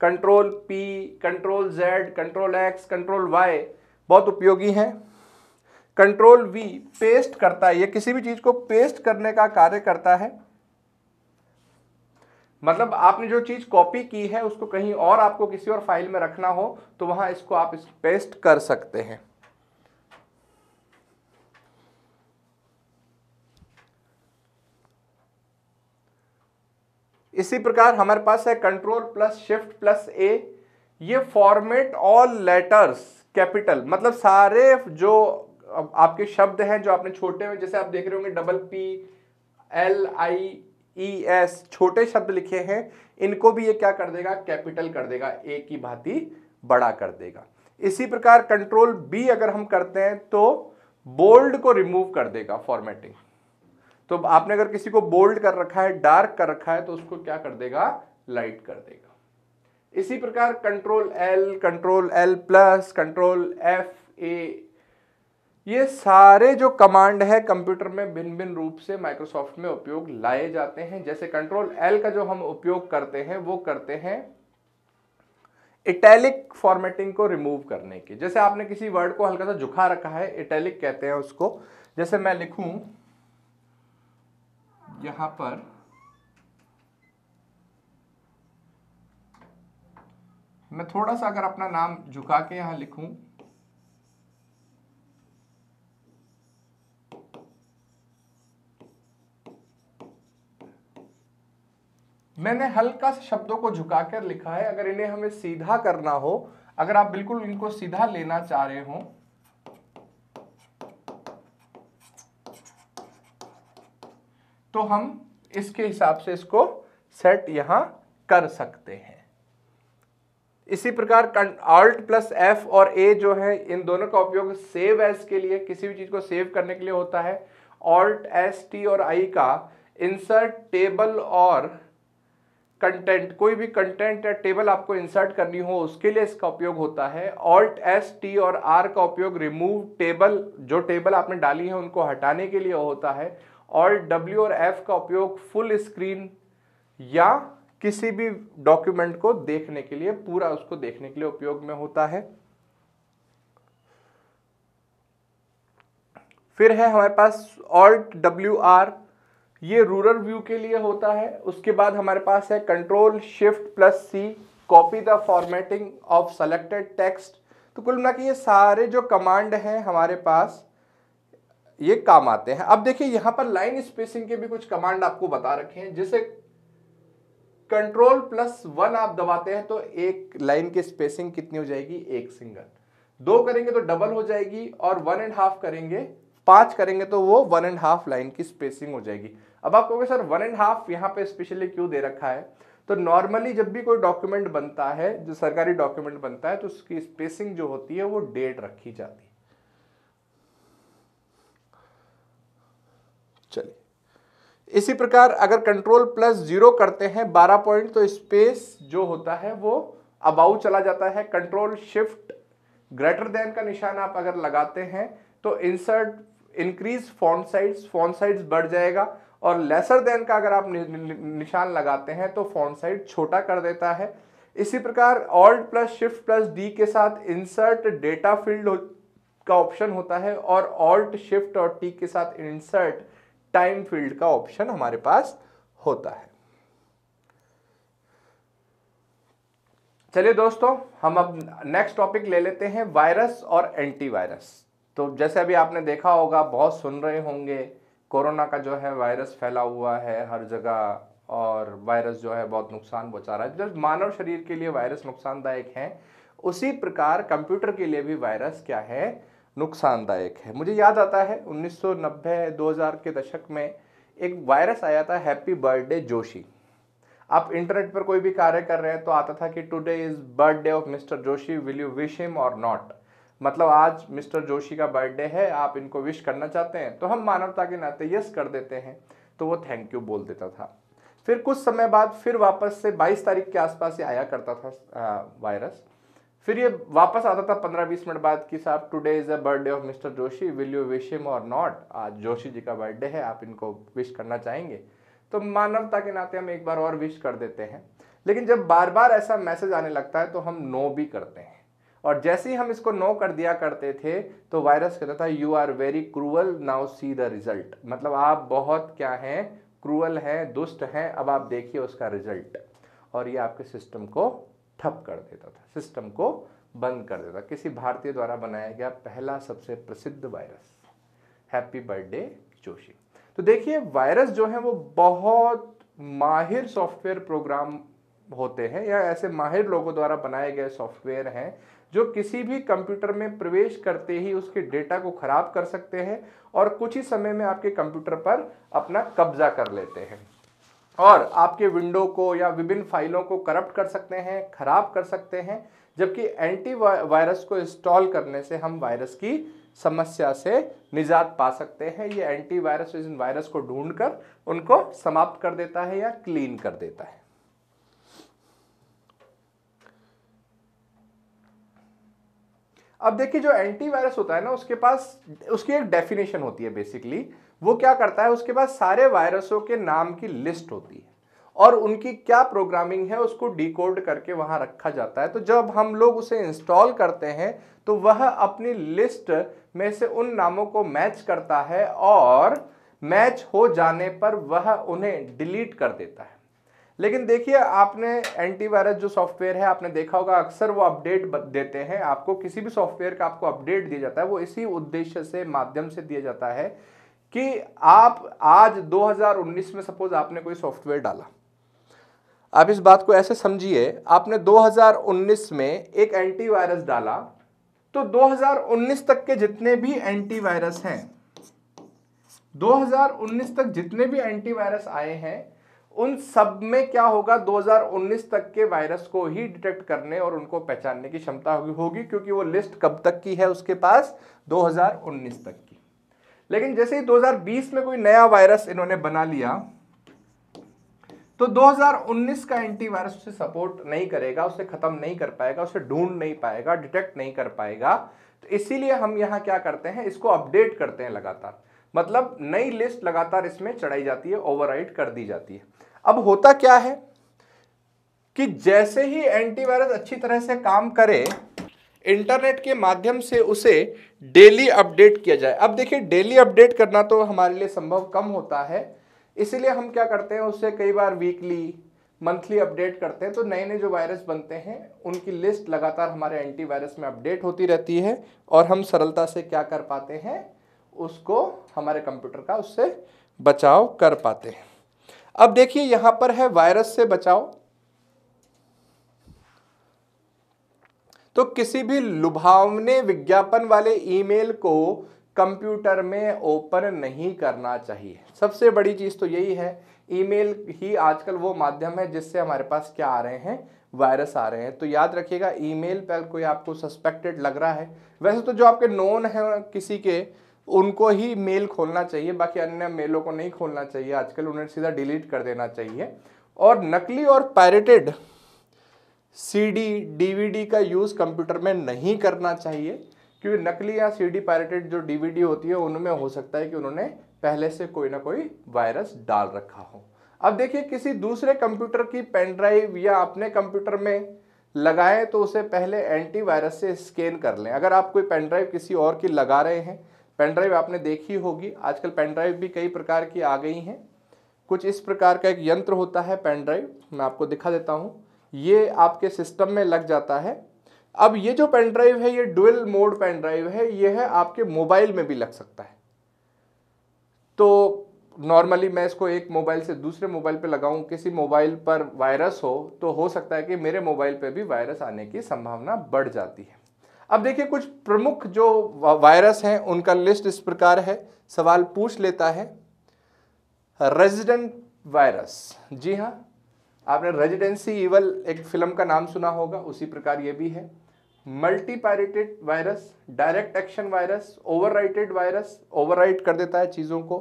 control P control Z control X control Y बहुत उपयोगी हैं कंट्रोल वी पेस्ट करता है ये किसी भी चीज़ को पेस्ट करने का कार्य करता है मतलब आपने जो चीज़ कॉपी की है उसको कहीं और आपको किसी और फाइल में रखना हो तो वहां इसको आप इस पेस्ट कर सकते हैं इसी प्रकार हमारे पास है control plus shift plus A ये फॉर्मेट ऑल लेटर्स कैपिटल मतलब सारे जो आपके शब्द हैं जो आपने छोटे में जैसे आप देख रहे होंगे double P L I E S छोटे शब्द लिखे हैं इनको भी ये क्या कर देगा कैपिटल कर देगा ए की भांति बड़ा कर देगा इसी प्रकार कंट्रोल बी अगर हम करते हैं तो बोल्ड को रिमूव कर देगा फॉर्मेटिंग तो आपने अगर किसी को बोल्ड कर रखा है डार्क कर रखा है तो उसको क्या कर देगा लाइट कर देगा इसी प्रकार control L control L plus control F A ये सारे जो कमांड है कंप्यूटर में भिन्न भिन्न रूप से माइक्रोसॉफ्ट में उपयोग लाए जाते हैं जैसे कंट्रोल एल का जो हम उपयोग करते हैं वो करते हैं इटैलिक फॉर्मेटिंग को रिमूव करने की जैसे आपने किसी वर्ड को हल्का सा झुका रखा है इटैलिक कहते हैं उसको जैसे मैं लिखूं यहां पर मैं थोड़ा सा अगर अपना नाम झुका के यहां लिखूं मैंने हल्का से शब्दों को झुकाकर लिखा है अगर इन्हें हमें सीधा करना हो अगर आप बिल्कुल इनको सीधा लेना चाह रहे हो तो हम इसके हिसाब से इसको सेट यहां कर सकते हैं इसी प्रकार ऑल्ट प्लस एफ और ए जो है इन दोनों का उपयोग सेव एस के लिए किसी भी चीज़ को सेव करने के लिए होता है ऑल्ट एस टी और आई का इंसर्ट टेबल और कंटेंट कोई भी कंटेंट या टेबल आपको इंसर्ट करनी हो उसके लिए इसका उपयोग होता है ऑल्ट एस टी और आर का उपयोग रिमूव टेबल जो टेबल आपने डाली है उनको हटाने के लिए होता है ऑल्ट डब्ल्यू और एफ का उपयोग फुल स्क्रीन या किसी भी डॉक्यूमेंट को देखने के लिए पूरा उसको देखने के लिए उपयोग में होता है फिर है हमारे पास ऑल्ट डब्ल्यू आर ये रूरल व्यू के लिए होता है उसके बाद हमारे पास है control shift plus C copy the formatting of selected text तो कुल मिला ये सारे जो कमांड हैं हमारे पास ये काम आते हैं अब देखिए यहाँ पर लाइन स्पेसिंग के भी कुछ कमांड आपको बता रखे हैं जिसे कंट्रोल प्लस वन आप दबाते हैं तो एक लाइन की स्पेसिंग कितनी हो जाएगी एक सिंगल दो करेंगे तो डबल हो जाएगी और वन एंड हाफ करेंगे पांच करेंगे तो वो वन एंड हाफ लाइन की स्पेसिंग हो जाएगी अब आप कहोगे सर वन एंड हाफ यहाँ पे स्पेशली क्यों दे रखा है तो नॉर्मली जब भी कोई डॉक्यूमेंट बनता है जो सरकारी डॉक्यूमेंट बनता है तो उसकी स्पेसिंग जो होती है वो डेट रखी जाती है इसी प्रकार अगर कंट्रोल प्लस जीरो करते हैं बारह पॉइंट तो स्पेस जो होता है वो अबाउ चला जाता है कंट्रोल शिफ्ट ग्रेटर देन का निशान आप अगर लगाते हैं तो insert increase font size font size बढ़ जाएगा और लेसर देन का अगर आप निशान लगाते हैं तो फॉन्ट साइज छोटा कर देता है इसी प्रकार alt plus shift plus D के साथ इंसर्ट डेटा फील्ड का ऑप्शन होता है और ऑल्ट शिफ्ट और टी के साथ इंसर्ट टाइम फील्ड का ऑप्शन हमारे पास होता है चलिए दोस्तों हम अब नेक्स्ट टॉपिक ले लेते हैं वायरस और एंटीवायरस तो जैसे अभी आपने देखा होगा बहुत सुन रहे होंगे कोरोना का जो है वायरस फैला हुआ है हर जगह और वायरस जो है बहुत नुकसान पहुंचा रहा है जब मानव शरीर के लिए वायरस नुकसानदायक है उसी प्रकार कंप्यूटर के लिए भी वायरस क्या है नुकसानदायक है मुझे याद आता है 1990 2000 के दशक में एक वायरस आया था हैप्पी बर्थडे जोशी आप इंटरनेट पर कोई भी कार्य कर रहे हैं तो आता था कि today is birthday of mister Joshi will you wish him और नॉट मतलब आज मिस्टर जोशी का बर्थडे है आप इनको विश करना चाहते हैं तो हम मानवता के नाते यस कर देते हैं तो वो थैंक यू बोल देता था फिर कुछ समय बाद फिर वापस से 22 तारीख के आसपास ही आया करता था वायरस फिर ये वापस आता था पंद्रह बीस मिनट बाद कि साहब today is a birthday of mister Joshi will you wish him और नॉट आज जोशी जी का बर्थडे है आप इनको विश करना चाहेंगे तो मानवता के नाते हम एक बार और विश कर देते हैं लेकिन जब बार बार ऐसा मैसेज आने लगता है तो हम नो भी करते हैं और जैसे ही हम इसको नो कर दिया करते थे तो वायरस कहता था you are very cruel now see the result मतलब आप बहुत क्या हैं क्रूअल हैं दुष्ट हैं अब आप देखिए उसका रिजल्ट और ये आपके सिस्टम को ठप कर देता था सिस्टम को बंद कर देता किसी भारतीय द्वारा बनाया गया पहला सबसे प्रसिद्ध वायरस हैप्पी बर्थडे जोशी तो देखिए वायरस जो है वो बहुत माहिर सॉफ्टवेयर प्रोग्राम होते हैं या ऐसे माहिर लोगों द्वारा बनाए गए सॉफ्टवेयर हैं जो किसी भी कंप्यूटर में प्रवेश करते ही उसके डेटा को ख़राब कर सकते हैं और कुछ ही समय में आपके कंप्यूटर पर अपना कब्जा कर लेते हैं और आपके विंडो को या विभिन्न फाइलों को करप्ट कर सकते हैं खराब कर सकते हैं जबकि एंटी वायरस को इंस्टॉल करने से हम वायरस की समस्या से निजात पा सकते हैं ये एंटी वायरस इन वायरस को ढूंढकर उनको समाप्त कर देता है या क्लीन कर देता है अब देखिए जो एंटी वायरस होता है ना उसके पास उसकी एक डेफिनेशन होती है बेसिकली वो क्या करता है उसके पास सारे वायरसों के नाम की लिस्ट होती है और उनकी क्या प्रोग्रामिंग है उसको डिकोड करके वहां रखा जाता है तो जब हम लोग उसे इंस्टॉल करते हैं तो वह अपनी लिस्ट में से उन नामों को मैच करता है और मैच हो जाने पर वह उन्हें डिलीट कर देता है लेकिन देखिए आपने एंटीवायरस जो सॉफ्टवेयर है आपने देखा होगा अक्सर वो अपडेट देते हैं आपको किसी भी सॉफ्टवेयर का आपको अपडेट दिया जाता है वो इसी उद्देश्य से माध्यम से दिया जाता है कि आप आज 2019 में सपोज आपने कोई सॉफ्टवेयर डाला आप इस बात को ऐसे समझिए आपने 2019 में एक एंटीवायरस डाला तो 2019 तक के जितने भी एंटीवायरस हैं 2019 तक जितने भी एंटीवायरस आए हैं उन सब में क्या होगा 2019 तक के वायरस को ही डिटेक्ट करने और उनको पहचानने की क्षमता होगी क्योंकि वो लिस्ट कब तक की है उसके पास 2019 तक की लेकिन जैसे ही 2020 में कोई नया वायरस इन्होंने बना लिया तो 2019 का एंटीवायरस उसे सपोर्ट नहीं करेगा उसे ख़त्म नहीं कर पाएगा उसे ढूंढ नहीं पाएगा डिटेक्ट नहीं कर पाएगा तो इसीलिए हम यहां क्या करते हैं इसको अपडेट करते हैं लगातार मतलब नई लिस्ट लगातार इसमें चढ़ाई जाती है ओवरराइड कर दी जाती है अब होता क्या है कि जैसे ही एंटीवायरस अच्छी तरह से काम करे इंटरनेट के माध्यम से उसे डेली अपडेट किया जाए अब देखिए डेली अपडेट करना तो हमारे लिए संभव कम होता है इसीलिए हम क्या करते हैं उससे कई बार वीकली मंथली अपडेट करते हैं तो नए नए जो वायरस बनते हैं उनकी लिस्ट लगातार हमारे एंटीवायरस में अपडेट होती रहती है और हम सरलता से क्या कर पाते हैं उसको हमारे कंप्यूटर का उससे बचाव कर पाते हैं अब देखिए यहाँ पर है वायरस से बचाव तो किसी भी लुभावने विज्ञापन वाले ईमेल को कंप्यूटर में ओपन नहीं करना चाहिए सबसे बड़ी चीज़ तो यही है ईमेल ही आजकल वो माध्यम है जिससे हमारे पास क्या आ रहे हैं वायरस आ रहे हैं तो याद रखिएगा ईमेल पर कोई आपको सस्पेक्टेड लग रहा है वैसे तो जो आपके नोन हैं किसी के उनको ही मेल खोलना चाहिए बाकी अन्य मेलों को नहीं खोलना चाहिए आजकल उन्हें सीधा डिलीट कर देना चाहिए और नकली और पायरेटेड सीडी डीवीडी का यूज़ कंप्यूटर में नहीं करना चाहिए क्योंकि नकली या सीडी पायरेटेड जो डीवीडी होती है उनमें हो सकता है कि उन्होंने पहले से कोई ना कोई वायरस डाल रखा हो अब देखिए किसी दूसरे कंप्यूटर की पेन ड्राइव या अपने कंप्यूटर में लगाएं तो उसे पहले एंटीवायरस से स्कैन कर लें अगर आप कोई पेन ड्राइव किसी और की लगा रहे हैं पेन ड्राइव आपने देखी होगी आजकल पेन ड्राइव भी कई प्रकार की आ गई हैं कुछ इस प्रकार का एक यंत्र होता है पेन ड्राइव मैं आपको दिखा देता हूँ ये आपके सिस्टम में लग जाता है अब ये जो पेन ड्राइव है ये डुअल मोड पेन ड्राइव है ये है आपके मोबाइल में भी लग सकता है तो नॉर्मली मैं इसको एक मोबाइल से दूसरे मोबाइल पे लगाऊं किसी मोबाइल पर वायरस हो तो हो सकता है कि मेरे मोबाइल पे भी वायरस आने की संभावना बढ़ जाती है अब देखिए कुछ प्रमुख जो वायरस हैं उनका लिस्ट इस प्रकार है सवाल पूछ लेता है रेजिडेंट वायरस जी हाँ आपने रेजिडेंसी ईवल एक फिल्म का नाम सुना होगा उसी प्रकार ये भी है multipartite virus direct action virus overwrited virus overwrite कर देता है चीज़ों को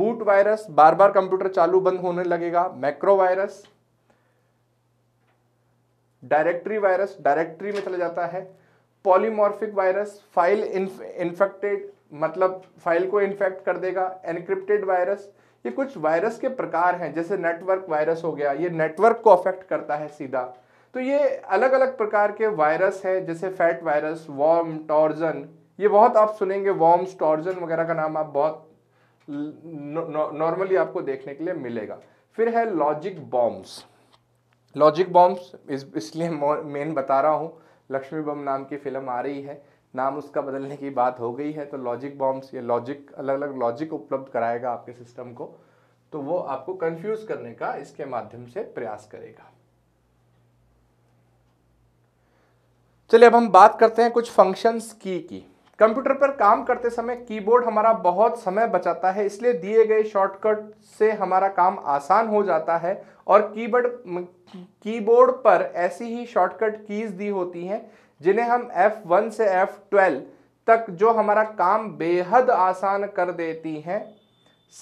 बूट वायरस बार बार कंप्यूटर चालू बंद होने लगेगा macro virus directory virus directory में चला जाता है पॉलीमॉर्फिक वायरस फाइल इन्फेक्टेड मतलब फाइल को इन्फेक्ट कर देगा एनक्रिप्टेड वायरस ये कुछ वायरस के प्रकार हैं जैसे नेटवर्क वायरस हो गया ये नेटवर्क को अफेक्ट करता है सीधा तो ये अलग अलग प्रकार के वायरस हैं जैसे फैट वायरस वॉर्म टॉर्जन ये बहुत आप सुनेंगे वॉम्स टॉर्जन वगैरह का नाम आप बहुत नॉर्मली आपको देखने के लिए मिलेगा फिर है लॉजिक बॉम्ब्स लॉजिक बॉम्ब्स इस इसलिए मेन बता रहा हूँ लक्ष्मी बम नाम की फिल्म आ रही है नाम उसका बदलने की बात हो गई है तो लॉजिक बॉम्ब्स या लॉजिक अलग अलग लॉजिक उपलब्ध कराएगा आपके सिस्टम को तो वो आपको कंफ्यूज करने का इसके माध्यम से प्रयास करेगा चलिए अब हम बात करते हैं कुछ फंक्शंस की की कंप्यूटर पर काम करते समय कीबोर्ड हमारा बहुत समय बचाता है इसलिए दिए गए शॉर्टकट से हमारा काम आसान हो जाता है और कीबोर्ड कीबोर्ड पर ऐसी ही शॉर्टकट कीज़ दी होती हैं जिन्हें हम F1 से F12 तक जो हमारा काम बेहद आसान कर देती हैं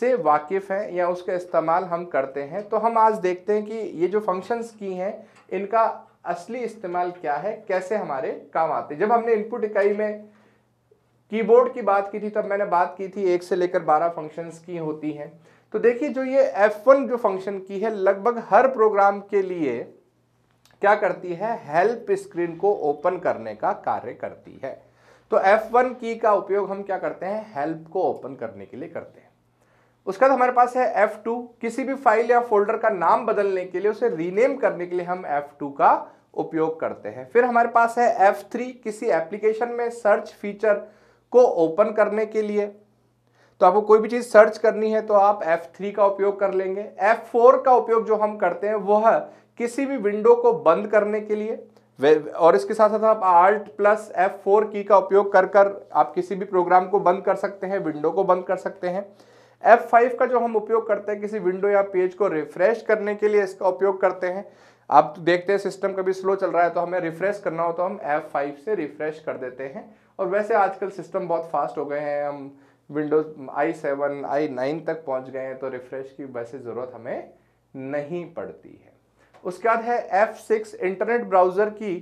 से वाकिफ़ हैं या उसका इस्तेमाल हम करते हैं तो हम आज देखते हैं कि ये जो फंक्शंस की हैं इनका असली इस्तेमाल क्या है कैसे हमारे काम आते हैं जब हमने इनपुट इकाई में कीबोर्ड की बात की थी तब मैंने बात की थी एक से लेकर बारह फंक्शंस की होती हैं तो देखिए जो ये F1 जो फंक्शन की है लगभग हर प्रोग्राम के लिए क्या करती है हेल्प स्क्रीन को ओपन करने का कार्य करती है तो F1 की का उपयोग हम क्या करते हैं हेल्प को ओपन करने के लिए करते हैं उसके बाद हमारे पास है F2 किसी भी फाइल या फोल्डर का नाम बदलने के लिए उसे रीनेम करने के लिए हम F2 का उपयोग करते हैं फिर हमारे पास है F3 किसी एप्लीकेशन में सर्च फीचर को ओपन करने के लिए तो आपको कोई भी चीज़ सर्च करनी है तो आप F3 का उपयोग कर लेंगे F4 का उपयोग जो हम करते हैं वह किसी भी विंडो को बंद करने के लिए और इसके साथ साथ आप आर्ट प्लस एफ फोर की का उपयोग कर कर आप किसी भी प्रोग्राम को बंद कर सकते हैं विंडो को बंद कर सकते हैं एफ फाइव का जो हम उपयोग करते हैं किसी विंडो या पेज को रिफ्रेश करने के लिए इसका उपयोग करते हैं आप देखते हैं सिस्टम कभी स्लो चल रहा है तो हमें रिफ्रेश करना हो तो हम एफ फाइव से रिफ्रेश कर देते हैं और वैसे आजकल सिस्टम बहुत फास्ट हो गए हैं हम Windows I seven I nine तक पहुँच गए हैं तो रिफ्रेश की वैसे ज़रूरत हमें नहीं पड़ती है उसके बाद है एफ सिक्स इंटरनेट ब्राउज़र की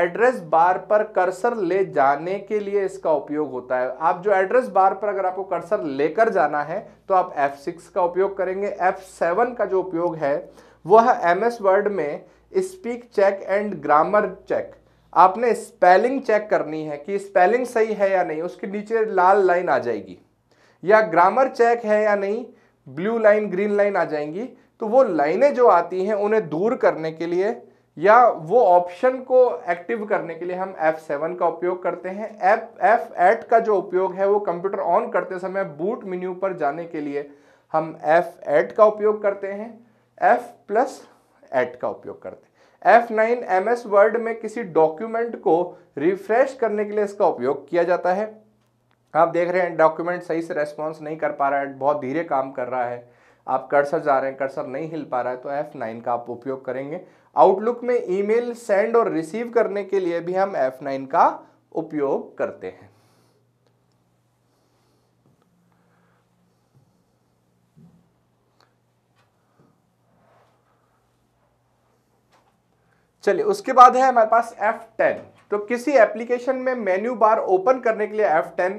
एड्रेस बार पर कर्सर ले जाने के लिए इसका उपयोग होता है आप जो एड्रेस बार पर अगर आपको कर्सर लेकर जाना है तो आप F6 का उपयोग करेंगे F7 का जो उपयोग है वह एम एस वर्ड में speak check and grammar check आपने स्पेलिंग चेक करनी है कि स्पेलिंग सही है या नहीं उसके नीचे लाल लाइन आ जाएगी या ग्रामर चेक है या नहीं ब्लू लाइन ग्रीन लाइन आ जाएंगी तो वो लाइनें जो आती हैं उन्हें दूर करने के लिए या वो ऑप्शन को एक्टिव करने के लिए हम F7 का उपयोग करते हैं F एट का जो उपयोग है वो कंप्यूटर ऑन करते समय बूट मेन्यू पर जाने के लिए हम F8 का उपयोग करते हैं F प्लस एट का उपयोग करते हैं F9 nine M S Word में किसी डॉक्यूमेंट को रिफ्रेश करने के लिए इसका उपयोग किया जाता है आप देख रहे हैं डॉक्यूमेंट सही से रेस्पॉन्स नहीं कर पा रहा है बहुत धीरे काम कर रहा है आप कर्सर जा रहे हैं कर्सर नहीं हिल पा रहा है तो एफ़ नाइन का आप उपयोग करेंगे आउटलुक में ईमेल सेंड और रिसीव करने के लिए भी हम एफ़ नाइन का उपयोग करते हैं चलिए उसके बाद है हमारे पास F10 तो किसी एप्लीकेशन में मेन्यू बार ओपन करने के लिए F10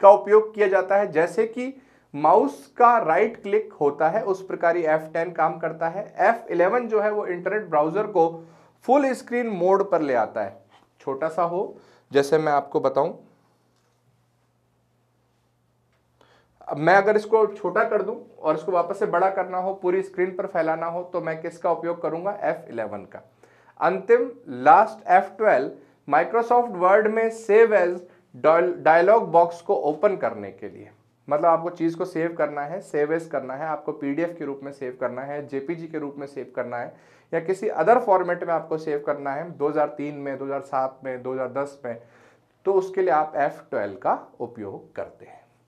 का उपयोग किया जाता है जैसे कि माउस का राइट क्लिक होता है उस प्रकार एफ F10 काम करता है F11 जो है वो इंटरनेट ब्राउज़र को फुल स्क्रीन मोड पर ले आता है छोटा सा हो जैसे मैं आपको बताऊं अब मैं अगर इसको छोटा कर दूं और इसको वापस से बड़ा करना हो पूरी स्क्रीन पर फैलाना हो तो मैं किसका उपयोग करूंगा इलेवन का अंतिम लास्ट ट्वेल्व माइक्रोसॉफ्ट वर्ड में सेव एज डायलॉग बॉक्स को ओपन करने के लिए मतलब आपको चीज़ को सेव करना है सेव एस करना है आपको पीडीएफ के रूप में सेव करना है जेपीजी के रूप में सेव करना है या किसी अदर फॉर्मेट में आपको सेव करना है 2003 में 2007 में 2010 में तो उसके लिए आप ट्वेल्व का उपयोग करते हैं